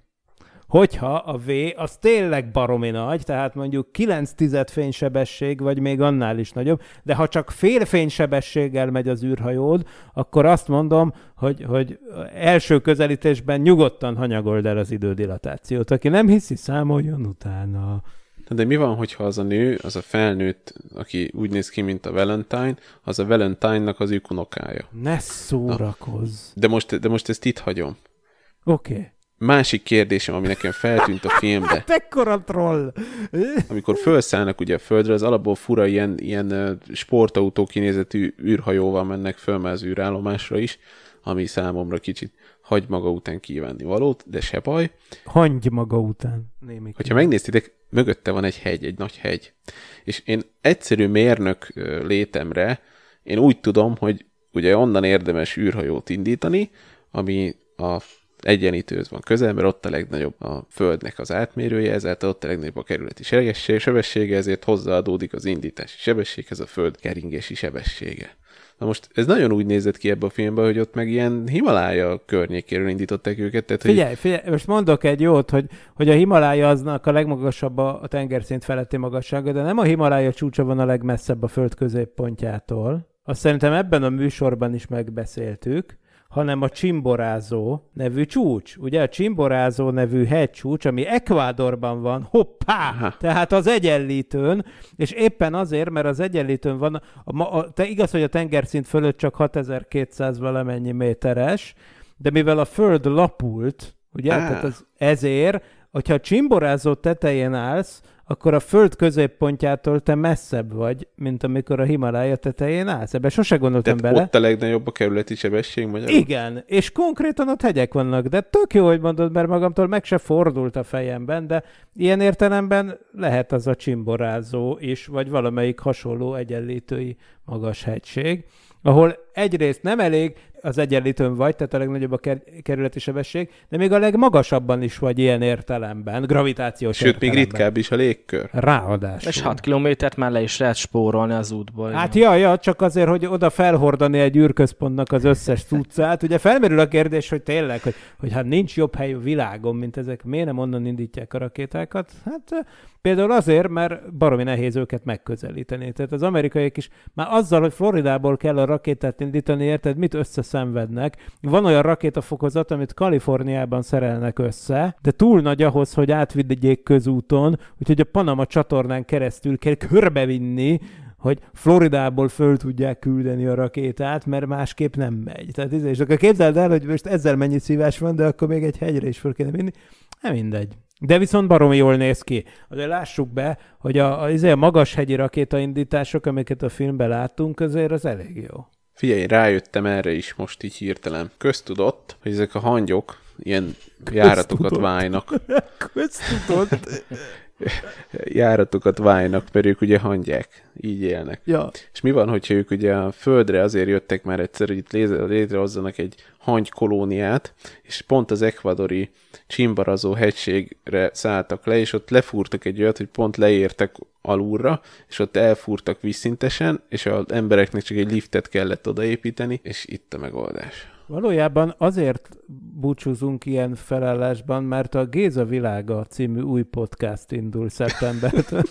Speaker 2: hogyha a V az tényleg baromi nagy, tehát mondjuk 9 tized fénysebesség, vagy még annál is nagyobb, de ha csak fél fénysebességgel megy az űrhajód, akkor azt mondom, hogy, hogy első közelítésben
Speaker 3: nyugodtan hanyagold el az
Speaker 2: idődilatációt. Aki nem hiszi, számoljon utána.
Speaker 3: De mi van, hogyha az a nő, az a felnőtt, aki úgy néz ki, mint a Valentine, az a Valentine-nak az ők Ne
Speaker 2: szórakozz!
Speaker 3: Na, de most, de most ezt itt hagyom. Oké. Okay másik kérdésem, ami nekem feltűnt a filmbe. Hát
Speaker 2: ekkora troll!
Speaker 3: amikor felszállnak ugye a földre, az alapból fura ilyen, ilyen sportautó kinézetű űrhajóval mennek föl az űrállomásra is, ami számomra kicsit hagy maga után kívánni valót, de se baj.
Speaker 2: Hagy maga után. Némi Hogyha
Speaker 3: megnéztétek, mögötte van egy hegy, egy nagy hegy. És én egyszerű mérnök létemre, én úgy tudom, hogy ugye onnan érdemes űrhajót indítani, ami a egyenítőz van közel, mert ott a legnagyobb a Földnek az átmérője, ezáltal ott a legnagyobb a kerületi sebessége, ezért hozzáadódik az indítási sebességhez a Föld keringési sebessége. Na most ez nagyon úgy nézett ki ebbe a filmben, hogy ott meg ilyen Himalája környékéről indították őket. Tehát, figyelj, hogy...
Speaker 2: figyelj, most mondok egy jót, hogy, hogy a Himalája aznak a legmagasabb a, a tengerszint feletti magassága, de nem a Himalája csúcsa van a legmesszebb a föld középpontjától. Azt szerintem ebben a műsorban is megbeszéltük, hanem a Csimborázó nevű csúcs. Ugye a Csimborázó nevű hegycsúcs, ami Ekvádorban van, hoppá! Aha. Tehát az egyenlítőn, és éppen azért, mert az egyenlítőn van, a, a, te igaz, hogy a tengerszint fölött csak 6200 valamennyi méteres, de mivel a föld lapult, ugye, ah. tehát az, ezért, hogyha a Csimborázó tetején állsz, akkor a föld középpontjától te messzebb vagy, mint amikor a Himalája tetején állsz. Ebbe sose gondoltam Tehát bele. ott
Speaker 3: a legnagyobb a kerületi sebesség magyarul? Igen, és konkrétan ott
Speaker 2: hegyek vannak, de tök jó, hogy mondod, mert magamtól meg se fordult a fejemben, de ilyen értelemben lehet az a csimborázó is, vagy valamelyik hasonló egyenlítői magas hegység ahol egyrészt nem elég az egyenlítőn vagy, tehát a legnagyobb a kerületi sebesség, de még a legmagasabban is vagy ilyen értelemben, gravitációs Sőt, értelemben. még
Speaker 1: ritkább is a légkör. Ráadás. És 6 kilométert már le is lehet spórolni az útból. Hát
Speaker 2: ja, ja, csak azért, hogy oda felhordani egy űrközpontnak az összes cuccát. Ugye felmerül a kérdés, hogy tényleg, hogy, hogy hát nincs jobb hely a világon, mint ezek, miért nem onnan indítják a rakétákat? Hát például azért, mert baromi nehéz őket megközelíteni. Tehát az amerikaiak is már azzal, hogy Floridából kell a rakétát indítani, érted, mit összesz szenvednek. Van olyan rakétafokozat, amit Kaliforniában szerelnek össze, de túl nagy ahhoz, hogy átvidegyék közúton, úgyhogy a Panama csatornán keresztül kell körbevinni, hogy Floridából föl tudják küldeni a rakétát, mert másképp nem megy. Tehát ez izé, és akkor képzeld el, hogy most ezzel mennyi szívás van, de akkor még egy hegyre is föl kéne vinni. Nem mindegy. De viszont baromi jól néz ki. Azért lássuk be, hogy a, a, izé, a magas hegyi rakétaindítások, amiket a filmben láttunk, azért az elég
Speaker 3: jó. Figyelj, rájöttem erre is most így hirtelen. Köztudott, hogy ezek a hangyok ilyen Köztudott. járatokat válnak. Köztudott. járatokat válnak, mert ők ugye hangyák, így élnek. Ja. És mi van, hogyha ők ugye a földre azért jöttek már egyszer, hogy itt létrehozzanak egy hangy kolóniát, és pont az ekvadori csimbarazó hegységre szálltak le, és ott lefúrtak egy olyat, hogy pont leértek alulra, és ott elfúrtak vízszintesen, és az embereknek csak egy liftet kellett odaépíteni, és itt a megoldás.
Speaker 2: Valójában azért búcsúzunk ilyen felállásban, mert a Géza Világa című új podcast indul szeptembertől.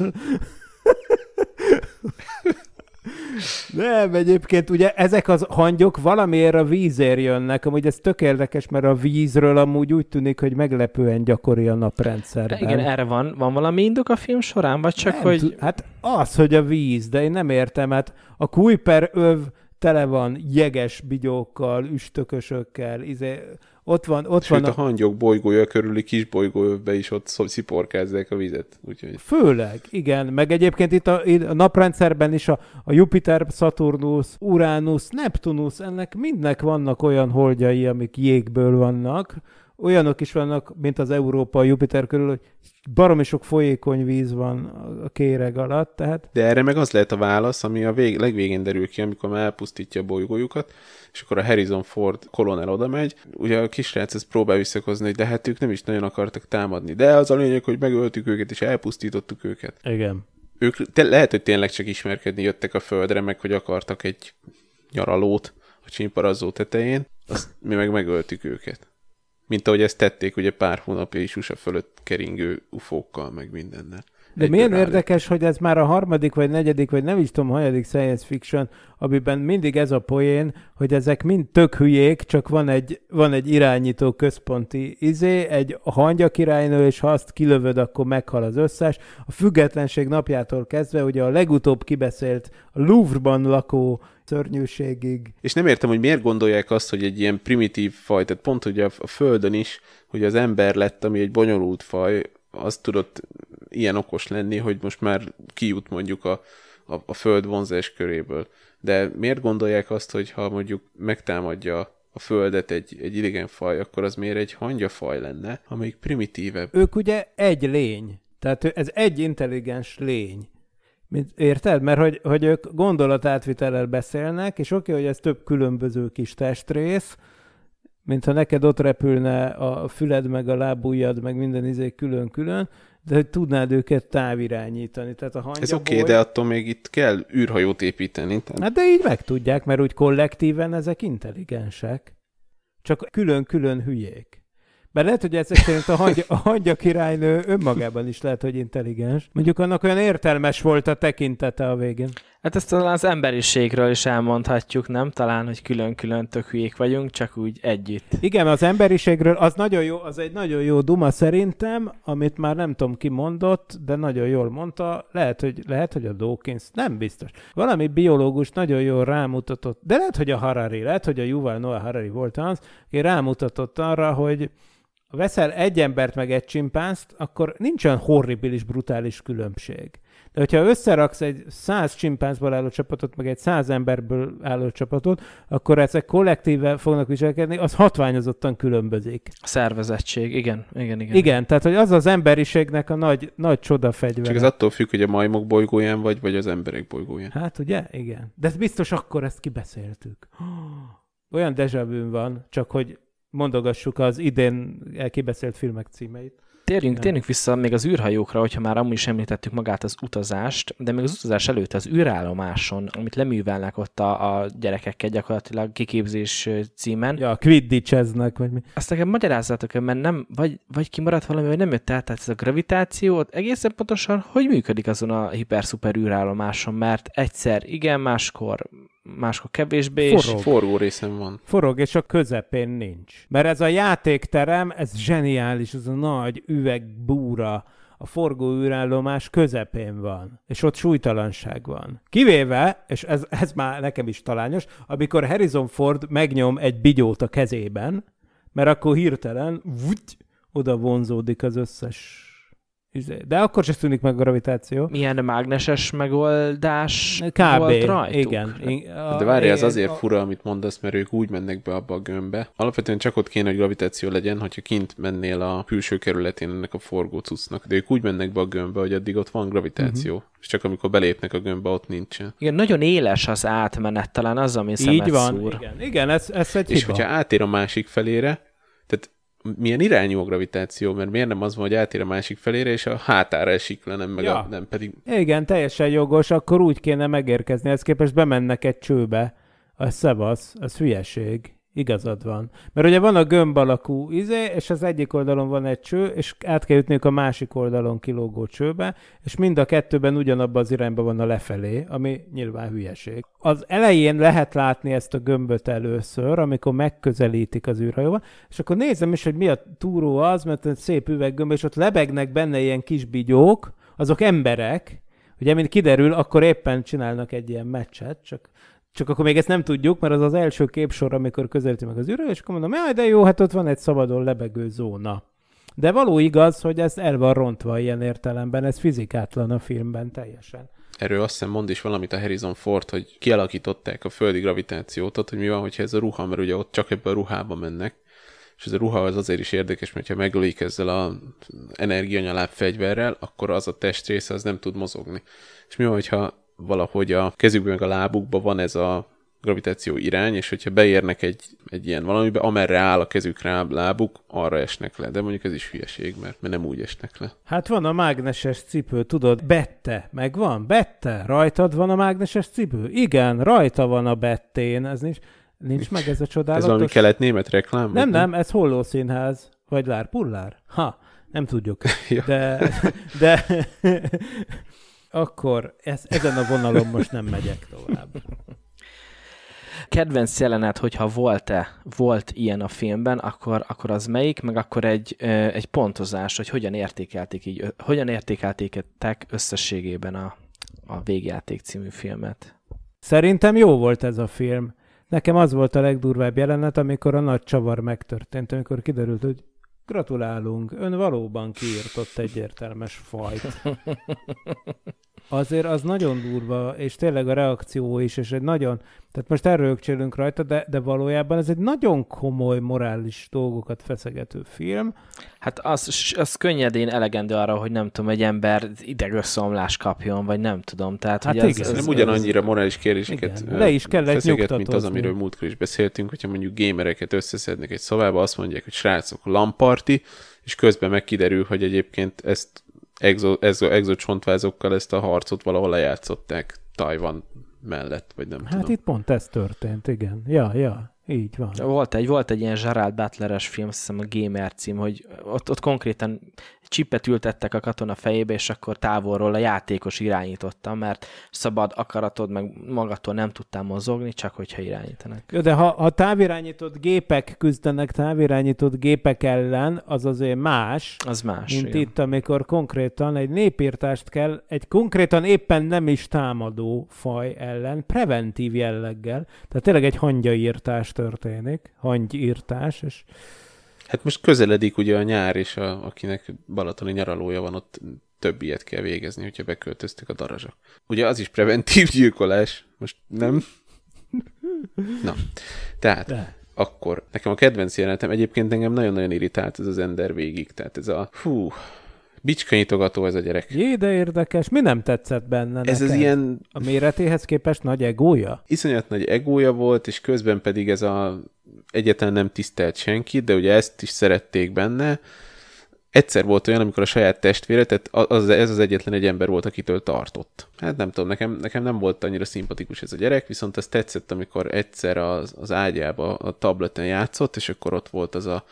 Speaker 2: Nem, egyébként ugye ezek az hangyok valamiért a vízért jönnek, amúgy ez tök érdekes, mert a vízről amúgy úgy tűnik, hogy meglepően gyakori a naprendszerben. Igen, erre
Speaker 1: van, van valami indok a film során,
Speaker 2: vagy csak, nem, hogy... Hát az, hogy a víz, de én nem értem, hát a Kuiper öv tele van jeges bigyókkal, üstökösökkel, izé, ott van, ott Sőt, van a... a
Speaker 3: hangyok bolygója körüli kis bolygóövbe is ott sziporkázzák a vizet. Úgyhogy... Főleg,
Speaker 2: igen, meg egyébként itt a, a naprendszerben is a, a Jupiter, Saturnus, Uranus, Neptunus, ennek mindnek vannak olyan holdjai, amik jégből vannak, olyanok is vannak, mint az Európa a Jupiter körül, hogy baromi sok folyékony víz van a kéreg alatt. Tehát...
Speaker 3: De erre meg az lehet a válasz, ami a vég, legvégén derül ki, amikor már elpusztítja a bolygójukat, és akkor a Harrison Ford kolonel oda megy. Ugye a kisrác ezt próbál visszakozni, hogy de hát ők nem is nagyon akartak támadni. De az a lényeg, hogy megöltük őket, és elpusztítottuk őket. Igen. Ők te, lehet, hogy tényleg csak ismerkedni jöttek a földre, meg hogy akartak egy nyaralót a csimparazó tetején, azt mi meg megöltük őket. Mint ahogy ezt tették ugye pár hónapja is USA fölött keringő ufókkal, meg mindennel. De miért érdekes,
Speaker 2: hogy ez már a harmadik, vagy negyedik, vagy nem is tudom, hanyadik science fiction, amiben mindig ez a poén, hogy ezek mind tök hülyék, csak van egy, van egy irányító központi izé, egy hangya királynő, és ha azt kilövöd, akkor meghal az összes. A függetlenség napjától kezdve ugye a legutóbb kibeszélt a Louvre-ban lakó szörnyűségig.
Speaker 3: És nem értem, hogy miért gondolják azt, hogy egy ilyen primitív faj, tehát pont ugye a Földön is, hogy az ember lett, ami egy bonyolult faj, az tudott ilyen okos lenni, hogy most már kijut mondjuk a, a, a Föld vonzás köréből. De miért gondolják azt, hogy ha mondjuk megtámadja a földet egy, egy idegen faj, akkor az miért egy hangyafaj lenne, amelyik primitívebb? Ők ugye
Speaker 2: egy lény, tehát ez egy intelligens lény. Érted? Mert hogy, hogy ők gondolatátvitellel beszélnek, és oké, okay, hogy ez több különböző kis testrész, mintha neked ott repülne a füled, meg a lábujjad, meg minden izé külön-külön, de hogy tudnád őket távirányítani. Tehát a hangyaboly... Ez oké, okay, de
Speaker 3: attól még itt kell űrhajót építeni. Tehát...
Speaker 2: Hát de így meg tudják, mert úgy kollektíven ezek intelligensek. Csak külön-külön hülyék. Bár lehet, hogy ezek szerint a hangya, a hangya királynő önmagában is lehet, hogy intelligens. Mondjuk annak
Speaker 1: olyan értelmes volt a tekintete a végén. Hát ezt talán az emberiségről is elmondhatjuk, nem? Talán, hogy külön-külön tök hülyék vagyunk, csak úgy együtt.
Speaker 2: Igen, az emberiségről, az nagyon jó, az egy nagyon jó duma szerintem, amit már nem tudom ki mondott, de nagyon jól mondta. Lehet, hogy, lehet, hogy a Dawkins, nem biztos. Valami biológus nagyon jól rámutatott, de lehet, hogy a Harari, lehet, hogy a Yuval Noah Harari volt az, aki rámutatott arra, hogy veszel egy embert meg egy csimpánzt, akkor nincs olyan horribilis, brutális különbség. De hogyha összeraksz egy száz csimpánzból álló csapatot, meg egy száz emberből álló csapatot, akkor ezek kollektíve fognak viselkedni, az hatványozottan különbözik. A szervezettség, igen, igen, igen. Igen, tehát hogy az az emberiségnek a nagy, nagy csoda fegyver. Csak ez
Speaker 3: attól függ, hogy a majmok bolygóján vagy, vagy az emberek bolygóján. Hát
Speaker 2: ugye, igen. De ez biztos akkor ezt kibeszéltük. Olyan dejavűn van, csak hogy mondogassuk az idén kibeszélt filmek címeit.
Speaker 1: Térjünk, térjünk vissza még az űrhajókra, hogyha már amúgy is említettük magát az utazást, de még az utazás előtt az űrállomáson, amit leművelnek ott a, a gyerekekkel gyakorlatilag kiképzés címen. Ja, quidditcheznek, vagy mi. Azt nekem magyarázzátok, mert nem, vagy, vagy kimaradt valami, vagy nem jött el, tehát ez a gravitáció, egészen pontosan hogy működik azon a hiperszuper űrállomáson, mert egyszer igen, máskor máskor kevésbé, forog. és forró
Speaker 3: részen van.
Speaker 1: Forog, és a közepén nincs. Mert ez a játékterem,
Speaker 2: ez zseniális, ez a nagy üvegbúra, a forgó űrállomás közepén van, és ott súlytalanság van. Kivéve, és ez, ez már nekem is talányos, amikor Harrison Ford megnyom egy bigyót a kezében, mert akkor hirtelen vuty, oda vonzódik az összes Izé, de akkor sem tűnik meg a gravitáció.
Speaker 1: Milyen mágneses megoldás Kb. volt rajtuk. Igen. Hát,
Speaker 3: de várj, ez azért a... fura, amit mondasz, mert ők úgy mennek be abba a gömbbe. Alapvetően csak ott kéne, hogy gravitáció legyen, hogyha kint mennél a külső kerületén ennek a forgó cuccnak. De ők úgy mennek be a gömbbe, hogy addig ott van gravitáció. Uh-huh. És csak amikor belépnek a gömbbe, ott nincsen.
Speaker 1: Igen, nagyon éles az átmenet, talán az, ami szemet Így van, szúr. igen.
Speaker 3: igen ez, ez egy És hiba. hogyha átér a másik felére, tehát milyen irányú a gravitáció, mert miért nem az van, hogy átér a másik felére, és a hátára esik le, nem, meg ja. a, nem pedig...
Speaker 2: Igen, teljesen jogos, akkor úgy kéne megérkezni, ezt képest bemennek egy csőbe. A szevasz, az hülyeség. Igazad van. Mert ugye van a gömb alakú izé, és az egyik oldalon van egy cső, és át kell jutniuk a másik oldalon kilógó csőbe, és mind a kettőben ugyanabban az irányba van a lefelé, ami nyilván hülyeség. Az elején lehet látni ezt a gömböt először, amikor megközelítik az űrhajóval, és akkor nézem is, hogy mi a túró az, mert egy szép üveggömb, és ott lebegnek benne ilyen kis bigyók, azok emberek, Ugye, mint kiderül, akkor éppen csinálnak egy ilyen meccset, csak csak akkor még ezt nem tudjuk, mert az az első képsor, amikor közelíti meg az űrő, és akkor mondom, jaj, de jó, hát ott van egy szabadon lebegő zóna. De való igaz, hogy ez el van rontva ilyen értelemben, ez fizikátlan a filmben teljesen.
Speaker 3: Erről azt hiszem mond is valamit a Harrison Ford, hogy kialakították a földi gravitációt, hogy mi van, hogyha ez a ruha, mert ugye ott csak ebben a ruhába mennek, és ez a ruha az azért is érdekes, mert ha megölik ezzel a energianyaláb fegyverrel, akkor az a testrésze az nem tud mozogni. És mi van, hogyha valahogy a kezükben meg a lábukban van ez a gravitáció irány, és hogyha beérnek egy, egy ilyen valamibe, amerre áll a kezük rá, lábuk, arra esnek le. De mondjuk ez is hülyeség, mert, mert nem úgy esnek le.
Speaker 2: Hát van a mágneses cipő, tudod, bette, meg van, bette, rajtad van a mágneses cipő? Igen, rajta van a bettén, ez nincs, nincs meg ez a csodálatos. Ez valami kelet-német
Speaker 3: reklám? Nem, nem, nem,
Speaker 2: ez hollószínház, vagy lárpullár. Ha, nem tudjuk. De, de akkor ez, ezen a vonalon most nem megyek tovább.
Speaker 1: Kedvenc jelenet, hogyha volt-e, volt ilyen a filmben, akkor, akkor az melyik, meg akkor egy, egy pontozás, hogy hogyan értékelték így, hogyan értékeltékettek összességében a, a Végjáték című filmet.
Speaker 2: Szerintem jó volt ez a film. Nekem az volt a legdurvább jelenet, amikor a nagy csavar megtörtént, amikor kiderült, hogy Gratulálunk, ön valóban kiirtott egyértelmes fajt. azért az nagyon durva, és tényleg a reakció is, és egy nagyon, tehát most erőkcsélünk rajta, de, de valójában ez egy nagyon komoly morális dolgokat feszegető
Speaker 1: film. Hát az, az könnyedén elegendő arra, hogy nem tudom, egy ember idegösszomlás kapjon, vagy nem tudom. Tehát, hát hogy igen, az, az, nem ugyanannyira morális kérdéseket igen, le is kellett feszeget, mint az, amiről
Speaker 3: múltkor is beszéltünk, hogyha mondjuk gémereket összeszednek egy szobába, azt mondják, hogy srácok, lamparti, és közben megkiderül, hogy egyébként ezt exo, exo, exo csontvázokkal ezt a harcot valahol lejátszották Tajvan mellett, vagy nem hát
Speaker 1: tudom. itt pont ez történt, igen. Ja, ja. Így van. Volt egy, volt egy ilyen Gerald Butleres film, azt hiszem a Gamer cím, hogy ott, ott konkrétan csipet ültettek a katona fejébe, és akkor távolról a játékos irányította, mert szabad akaratod, meg magadtól nem tudtál mozogni, csak hogyha irányítanak.
Speaker 2: Jó, de ha, ha távirányított gépek küzdenek távirányított gépek ellen, az azért más. Az más, Mint igen. itt, amikor konkrétan egy népírtást kell, egy konkrétan éppen nem is támadó faj ellen, preventív jelleggel, tehát tényleg egy hangyaírtás történik, hangyírtás, és
Speaker 3: Hát most közeledik ugye a nyár, és a, akinek balatoni nyaralója van, ott több ilyet kell végezni, hogyha beköltöztük a darazsak. Ugye az is preventív gyilkolás, most nem? Na, tehát De. akkor nekem a kedvenc jelenetem, egyébként engem nagyon-nagyon irritált ez az ember végig, tehát ez a hú, Bicskanyitogató ez a gyerek. Jé, de
Speaker 2: érdekes. Mi nem tetszett benne Ez az ilyen... A méretéhez képest nagy egója?
Speaker 3: Iszonyat nagy egója volt, és közben pedig ez a egyetlen nem tisztelt senki, de ugye ezt is szerették benne. Egyszer volt olyan, amikor a saját testvére, tehát az, ez az egyetlen egy ember volt, akitől tartott. Hát nem tudom, nekem, nekem nem volt annyira szimpatikus ez a gyerek, viszont ez tetszett, amikor egyszer az, az ágyába a tableten játszott, és akkor ott volt az a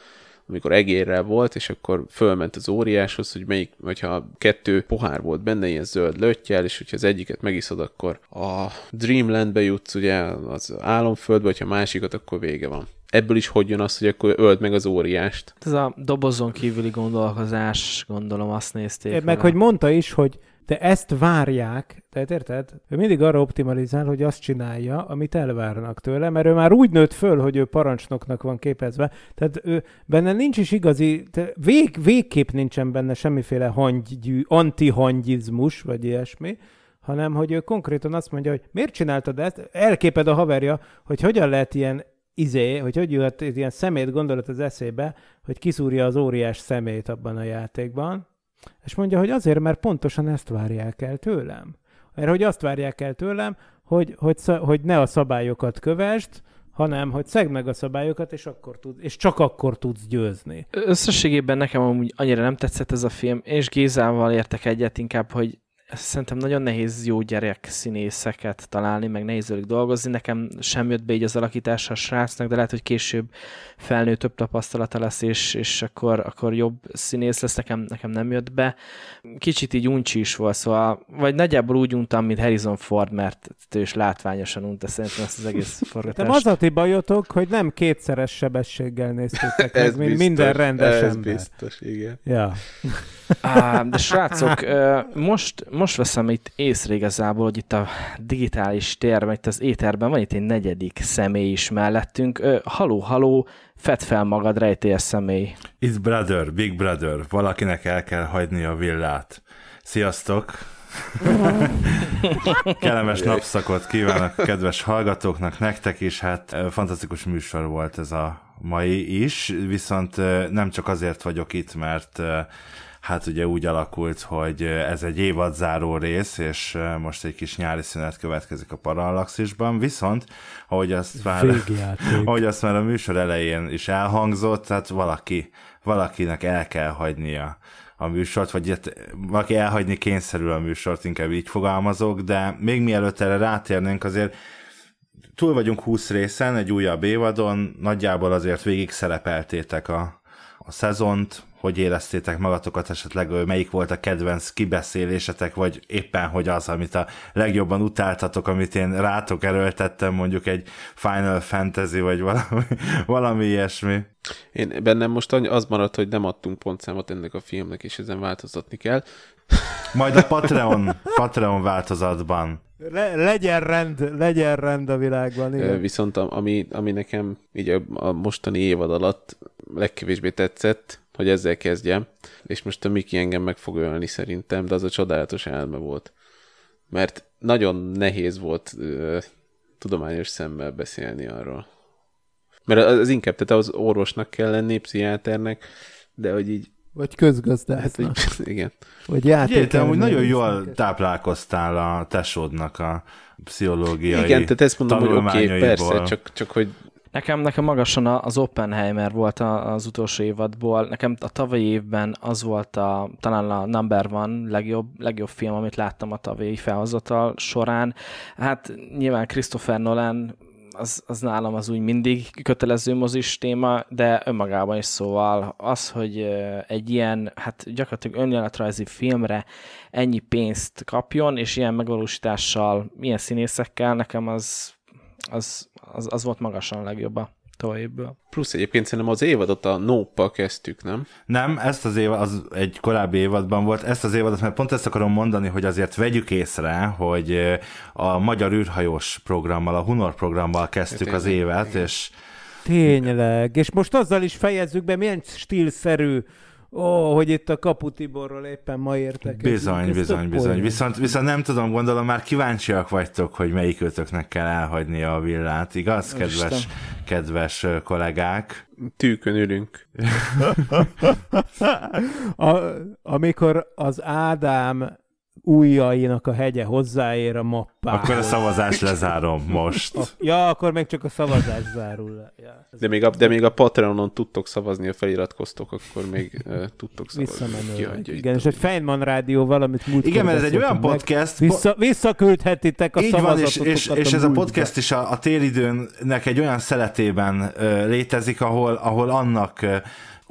Speaker 3: amikor egérrel volt, és akkor fölment az óriáshoz, hogy melyik, hogyha kettő pohár volt benne, ilyen zöld löttyel, és hogyha az egyiket megiszod, akkor a Dreamlandbe jutsz, ugye az álomföldbe, hogyha másikat, akkor vége van ebből is hogy jön az, hogy akkor öld meg az óriást.
Speaker 1: Ez a dobozon kívüli gondolkozás, gondolom azt nézték. É, meg hogy mondta is, hogy de ezt
Speaker 2: várják, tehát érted? Ő mindig arra optimalizál, hogy azt csinálja, amit elvárnak tőle, mert ő már úgy nőtt föl, hogy ő parancsnoknak van képezve, tehát ő, benne nincs is igazi, vég, végképp nincsen benne semmiféle antihangyizmus, vagy ilyesmi, hanem hogy ő konkrétan azt mondja, hogy miért csináltad ezt, elképed a haverja, hogy hogyan lehet ilyen izé, hogy hogy jöhet ilyen szemét gondolat az eszébe, hogy kiszúrja az óriás szemét abban a játékban, és mondja, hogy azért, mert pontosan ezt várják el tőlem. Mert hogy azt várják el tőlem, hogy, hogy, hogy ne a szabályokat kövest, hanem hogy szegd meg a szabályokat, és, akkor tud, és csak akkor tudsz győzni.
Speaker 1: Összességében nekem amúgy annyira nem tetszett ez a film, és Gézával értek egyet inkább, hogy szerintem nagyon nehéz jó gyerek színészeket találni, meg nehéz velük dolgozni. Nekem sem jött be így az alakítása a srácnak, de lehet, hogy később felnő több tapasztalata lesz, és, és akkor, akkor jobb színész lesz. Nekem, nekem nem jött be. Kicsit így uncsi is volt, szóval, vagy nagyjából úgy untam, mint Harrison Ford, mert ő is látványosan unta szerintem ezt az egész forgatást. De az
Speaker 2: a ti bajotok, hogy nem kétszeres sebességgel néztétek ez mint biztos, minden rendes ez ember. biztos, igen. Ja.
Speaker 1: Á, de srácok, most, most most veszem itt észre igazából, hogy itt a digitális térben, itt az éterben van itt egy negyedik személy is mellettünk. Ö, haló, haló, fedd fel magad, rejtélyes személy.
Speaker 4: It's brother, big brother. Valakinek el kell hagyni a villát. Sziasztok! Kellemes napszakot kívánok kedves hallgatóknak, nektek is, hát fantasztikus műsor volt ez a mai is, viszont nem csak azért vagyok itt, mert hát ugye úgy alakult, hogy ez egy évadzáró rész, és most egy kis nyári szünet következik a Parallaxisban, viszont ahogy azt már, ahogy azt már a műsor elején is elhangzott, tehát valaki, valakinek el kell hagynia a műsort, vagy ilyet, hát valaki elhagyni kényszerül a műsort, inkább így fogalmazok, de még mielőtt erre rátérnénk, azért túl vagyunk 20 részen, egy újabb évadon, nagyjából azért végig szerepeltétek a, a szezont, hogy éreztétek magatokat, esetleg melyik volt a kedvenc kibeszélésetek, vagy éppen hogy az, amit a legjobban utáltatok, amit én rátok erőltettem, mondjuk egy Final Fantasy, vagy valami, valami ilyesmi. Én bennem most az maradt, hogy
Speaker 3: nem adtunk pontszámot ennek a filmnek, és ezen változtatni kell. Majd a Patreon, Patreon változatban.
Speaker 2: Le, legyen rend, legyen rend a világban. Igen.
Speaker 3: Viszont ami, ami nekem így a, a mostani évad alatt legkevésbé tetszett, hogy ezzel kezdjem, és most a Miki engem meg fog ölni szerintem, de az a csodálatos elme volt. Mert nagyon nehéz volt ö, tudományos szemmel beszélni arról. Mert az inkább, tehát az orvosnak kell lenni, pszichiáternek,
Speaker 4: de hogy így... Vagy közgazdásznak. Hát, igen. Vagy játékelni. Te nagyon jól táplálkoztál a tesódnak a pszichológiai Igen, tehát ezt mondom, hogy oké, okay, persze, csak, csak hogy
Speaker 1: Nekem, nekem magasan az Oppenheimer volt az utolsó évadból. Nekem a tavalyi évben az volt a, talán a number one legjobb, legjobb film, amit láttam a tavalyi felhozatal során. Hát nyilván Christopher Nolan az, az nálam az úgy mindig kötelező mozis téma, de önmagában is szóval az, hogy egy ilyen, hát gyakorlatilag önjeletrajzi filmre ennyi pénzt kapjon, és ilyen megvalósítással, ilyen színészekkel, nekem az az, az, az volt magasan a legjobb a tojéből. Plusz
Speaker 3: egyébként szerintem az évadot a Nóppal kezdtük, nem?
Speaker 4: Nem, ezt az évad, az egy korábbi évadban volt, ezt az évadot, mert pont ezt akarom mondani, hogy azért vegyük észre, hogy a magyar űrhajós programmal, a Hunor programmal kezdtük az évet, és
Speaker 2: Tényleg, és most azzal is fejezzük be, milyen stílszerű ó, hogy itt a Kaputiborról éppen ma értek. Bizony, ez, bizony, bizony. Viszont,
Speaker 4: viszont nem tudom, gondolom már kíváncsiak vagytok, hogy melyik ötöknek kell elhagyni a villát, igaz, kedves, kedves kollégák? Tűkön ülünk.
Speaker 2: a, amikor az Ádám ujjainak a hegye hozzáér a mappához. Akkor a szavazás
Speaker 4: lezárom most.
Speaker 2: ja, akkor meg csak a szavazás zárul le. Ja,
Speaker 3: de, még a, de még a Patreonon tudtok szavazni, ha feliratkoztok, akkor
Speaker 4: még uh, tudtok szavazni. Kiadja Igen,
Speaker 2: és a Feynman Rádió valamit múlt Igen, mert ez egy olyan podcast. Vissza, visszaküldhetitek a Így van, és, és, és ez a podcast
Speaker 4: is a, a télidőnnek egy olyan szeletében uh, létezik, ahol, ahol annak uh,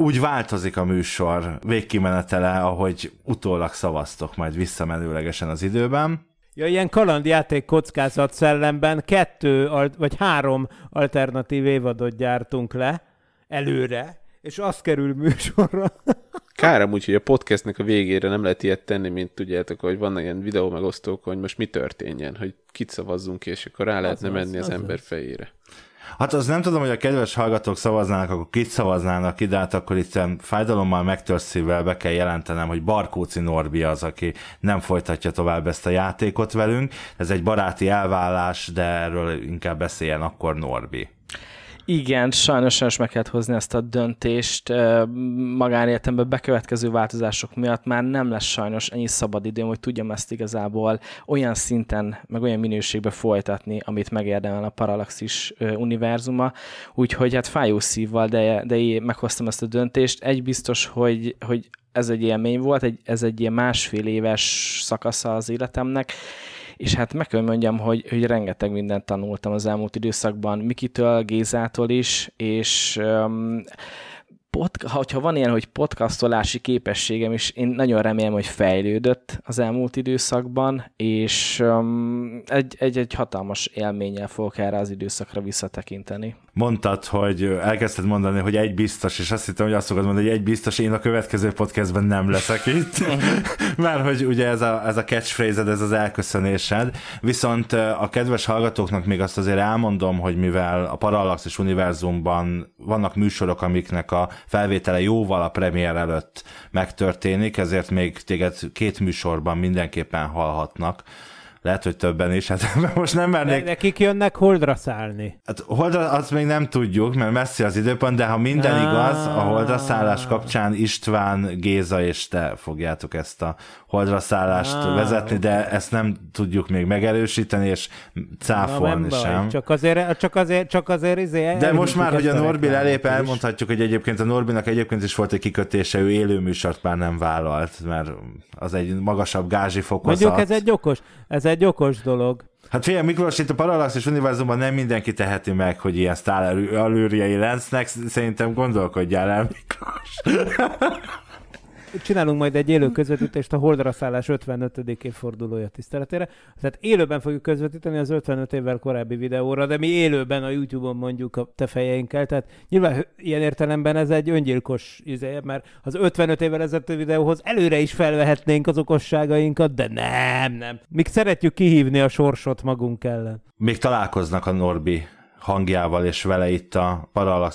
Speaker 4: úgy változik a műsor végkimenetele, ahogy utólag szavaztok majd visszamenőlegesen az időben.
Speaker 2: Ja, ilyen kalandjáték kockázat szellemben kettő vagy három alternatív évadot gyártunk le előre, és az kerül műsorra.
Speaker 3: Kár amúgy, hogy a podcastnek a végére nem lehet ilyet tenni, mint tudjátok, hogy vannak ilyen videó megosztók, hogy most mi történjen, hogy kit szavazzunk, és akkor rá lehetne az menni az, az, az ember fejére.
Speaker 4: Hát az nem tudom, hogy a kedves hallgatók szavaznának, akkor kit szavaznának ide, hát akkor itt fájdalommal, megtörszívvel be kell jelentenem, hogy Barkóci Norbi az, aki nem folytatja tovább ezt a játékot velünk. Ez egy baráti elvállás, de erről inkább beszéljen akkor Norbi.
Speaker 1: Igen, sajnos sajnos meg kellett hozni ezt a döntést. Magánéletemben bekövetkező változások miatt már nem lesz sajnos ennyi szabad időm, hogy tudjam ezt igazából olyan szinten, meg olyan minőségbe folytatni, amit megérdemel a Paralaxis univerzuma. Úgyhogy hát fájó szívval, de, de én meghoztam ezt a döntést. Egy biztos, hogy, hogy ez egy élmény volt, egy, ez egy ilyen másfél éves szakasza az életemnek, és hát meg kell mondjam, hogy, hogy rengeteg mindent tanultam az elmúlt időszakban, Mikitől, Gézától is, és um, ha, ha van ilyen, hogy podcastolási képességem is, én nagyon remélem, hogy fejlődött az elmúlt időszakban, és egy, egy, egy hatalmas élménnyel fogok erre az időszakra visszatekinteni.
Speaker 4: Mondtad, hogy elkezdted mondani, hogy egy biztos, és azt hittem, hogy azt fogod mondani, hogy egy biztos, én a következő podcastben nem leszek itt, mert hogy ugye ez a, ez a catchphrase ez az elköszönésed, viszont a kedves hallgatóknak még azt azért elmondom, hogy mivel a Parallax és Univerzumban vannak műsorok, amiknek a felvétele jóval a premier előtt megtörténik, ezért még téged két műsorban mindenképpen hallhatnak lehet, hogy többen is, hát most nem mernék... De nekik jönnek holdra szállni. Hát holdra azt még nem tudjuk, mert messzi az időpont, de ha minden ah. igaz, a holdra szállás kapcsán István, Géza és te fogjátok ezt a holdra szállást ah. vezetni, de ezt nem tudjuk még megerősíteni, és cáfolni Na, sem. Baj.
Speaker 2: Csak azért, csak azért, csak azért izé De most már, hogy a Norbi lelép, elmondhatjuk,
Speaker 4: hogy egyébként a Norbinak egyébként is volt egy kikötése, ő műsort már nem vállalt, mert az egy magasabb gázsi fokozat. Mondjuk ez
Speaker 2: egy okos, ez egy egy okos dolog.
Speaker 4: Hát figyelj, Miklós, itt a és univerzumban nem mindenki teheti meg, hogy ilyen sztár alőrjei lensznek, szerintem gondolkodjál el, Miklós
Speaker 2: csinálunk majd egy élő közvetítést a Holdra szállás 55. évfordulója tiszteletére. Tehát élőben fogjuk közvetíteni az 55 évvel korábbi videóra, de mi élőben a YouTube-on mondjuk a te fejeinkkel. Tehát nyilván ilyen értelemben ez egy öngyilkos izé, mert az 55 évvel ezelőtti videóhoz előre is felvehetnénk az okosságainkat, de nem, nem. Még szeretjük kihívni a sorsot magunk ellen.
Speaker 4: Még találkoznak a Norbi hangjával és vele itt a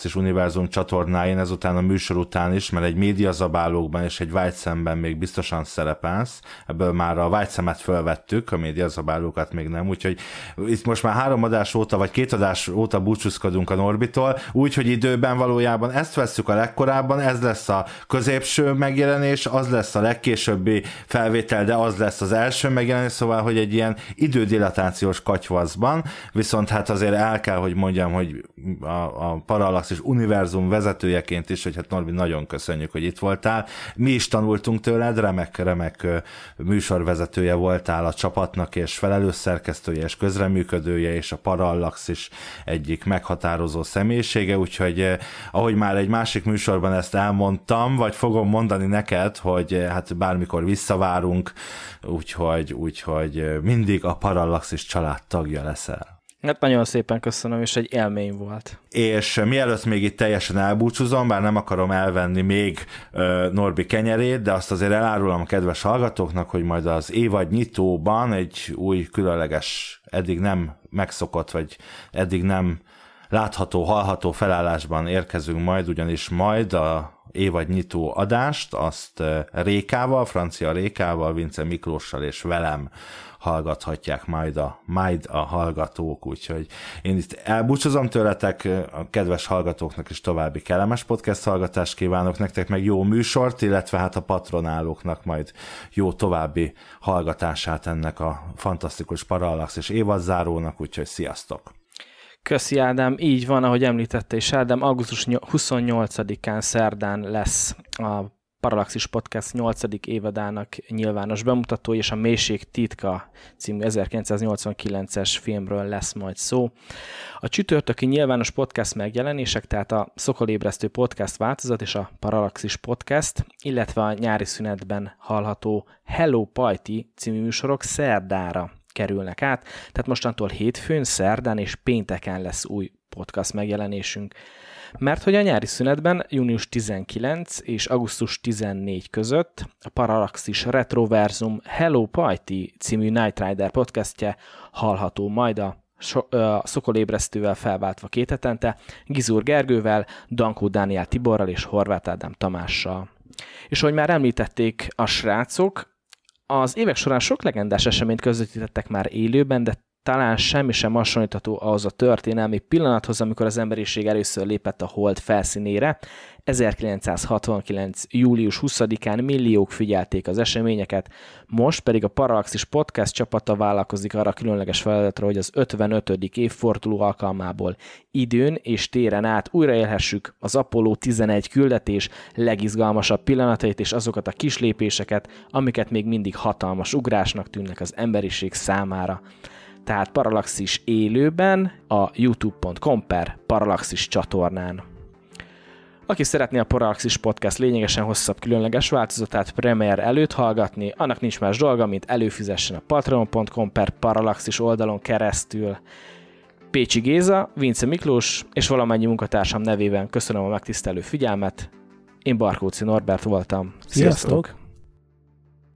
Speaker 4: és Univerzum csatornáin, ezután a műsor után is, mert egy médiazabálókban és egy vágyszemben még biztosan szerepelsz. Ebből már a vágyszemet fölvettük, a médiazabálókat még nem, úgyhogy itt most már három adás óta, vagy két adás óta búcsúzkodunk a Norbitól, úgyhogy időben valójában ezt veszük a legkorábban, ez lesz a középső megjelenés, az lesz a legkésőbbi felvétel, de az lesz az első megjelenés, szóval, hogy egy ilyen idődilatációs katyvaszban, viszont hát azért el kell, hogy mondjam, hogy a, a Parallaxis univerzum vezetőjeként is, hogy hát Norbi, nagyon köszönjük, hogy itt voltál. Mi is tanultunk tőled, remek, remek műsorvezetője voltál a csapatnak, és felelős szerkesztője, és közreműködője, és a Parallaxis egyik meghatározó személyisége, úgyhogy ahogy már egy másik műsorban ezt elmondtam, vagy fogom mondani neked, hogy hát bármikor visszavárunk, úgyhogy, úgyhogy mindig a Parallaxis család tagja leszel.
Speaker 1: Hát nagyon szépen köszönöm, és egy élmény volt.
Speaker 4: És mielőtt még itt teljesen elbúcsúzom, bár nem akarom elvenni még Norbi kenyerét, de azt azért elárulom a kedves hallgatóknak, hogy majd az évad nyitóban egy új különleges, eddig nem megszokott, vagy eddig nem látható, hallható felállásban érkezünk majd, ugyanis majd a évad nyitó adást, azt Rékával, francia Rékával, Vince Miklóssal és velem hallgathatják majd a, majd a hallgatók, úgyhogy én itt elbúcsúzom tőletek, a kedves hallgatóknak is további kellemes podcast hallgatást kívánok, nektek meg jó műsort, illetve hát a patronálóknak majd jó további hallgatását ennek a fantasztikus Parallax és évadzárónak, úgyhogy sziasztok! Köszi Ádám,
Speaker 1: így van, ahogy említette is Ádám, augusztus 28-án szerdán lesz a Parallaxis Podcast 8. évadának nyilvános bemutatója és a Mélység titka című 1989-es filmről lesz majd szó. A csütörtöki nyilvános podcast megjelenések, tehát a Szokolébresztő podcast változat és a Parallaxis podcast, illetve a nyári szünetben hallható Hello Pajti című műsorok szerdára kerülnek át, tehát mostantól hétfőn, szerdán és pénteken lesz új podcast megjelenésünk. Mert hogy a nyári szünetben június 19 és augusztus 14 között a Paralaxis Retroversum Hello Party című Night Rider podcastje hallható majd a so, Szokolébresztővel felváltva két hetente, Gizur Gergővel, Dankó Dániel Tiborral és Horváth Ádám Tamással. És ahogy már említették a srácok, az évek során sok legendás eseményt közvetítettek már élőben, de talán semmi sem hasonlítható ahhoz a történelmi pillanathoz, amikor az emberiség először lépett a hold felszínére. 1969. július 20-án milliók figyelték az eseményeket, most pedig a Parallaxis Podcast csapata vállalkozik arra a különleges feladatra, hogy az 55. évforduló alkalmából időn és téren át újraélhessük az Apollo 11 küldetés legizgalmasabb pillanatait és azokat a kislépéseket, amiket még mindig hatalmas ugrásnak tűnnek az emberiség számára tehát Paralaxis élőben a youtube.com per Paralaxis csatornán. Aki szeretné a Paralaxis Podcast lényegesen hosszabb különleges változatát Premiere előtt hallgatni, annak nincs más dolga, mint előfizessen a patreon.com per Paralaxis oldalon keresztül. Pécsi Géza, Vince Miklós és valamennyi munkatársam nevében köszönöm a megtisztelő figyelmet. Én Barkóci Norbert voltam. Sziasztok! Sziasztok.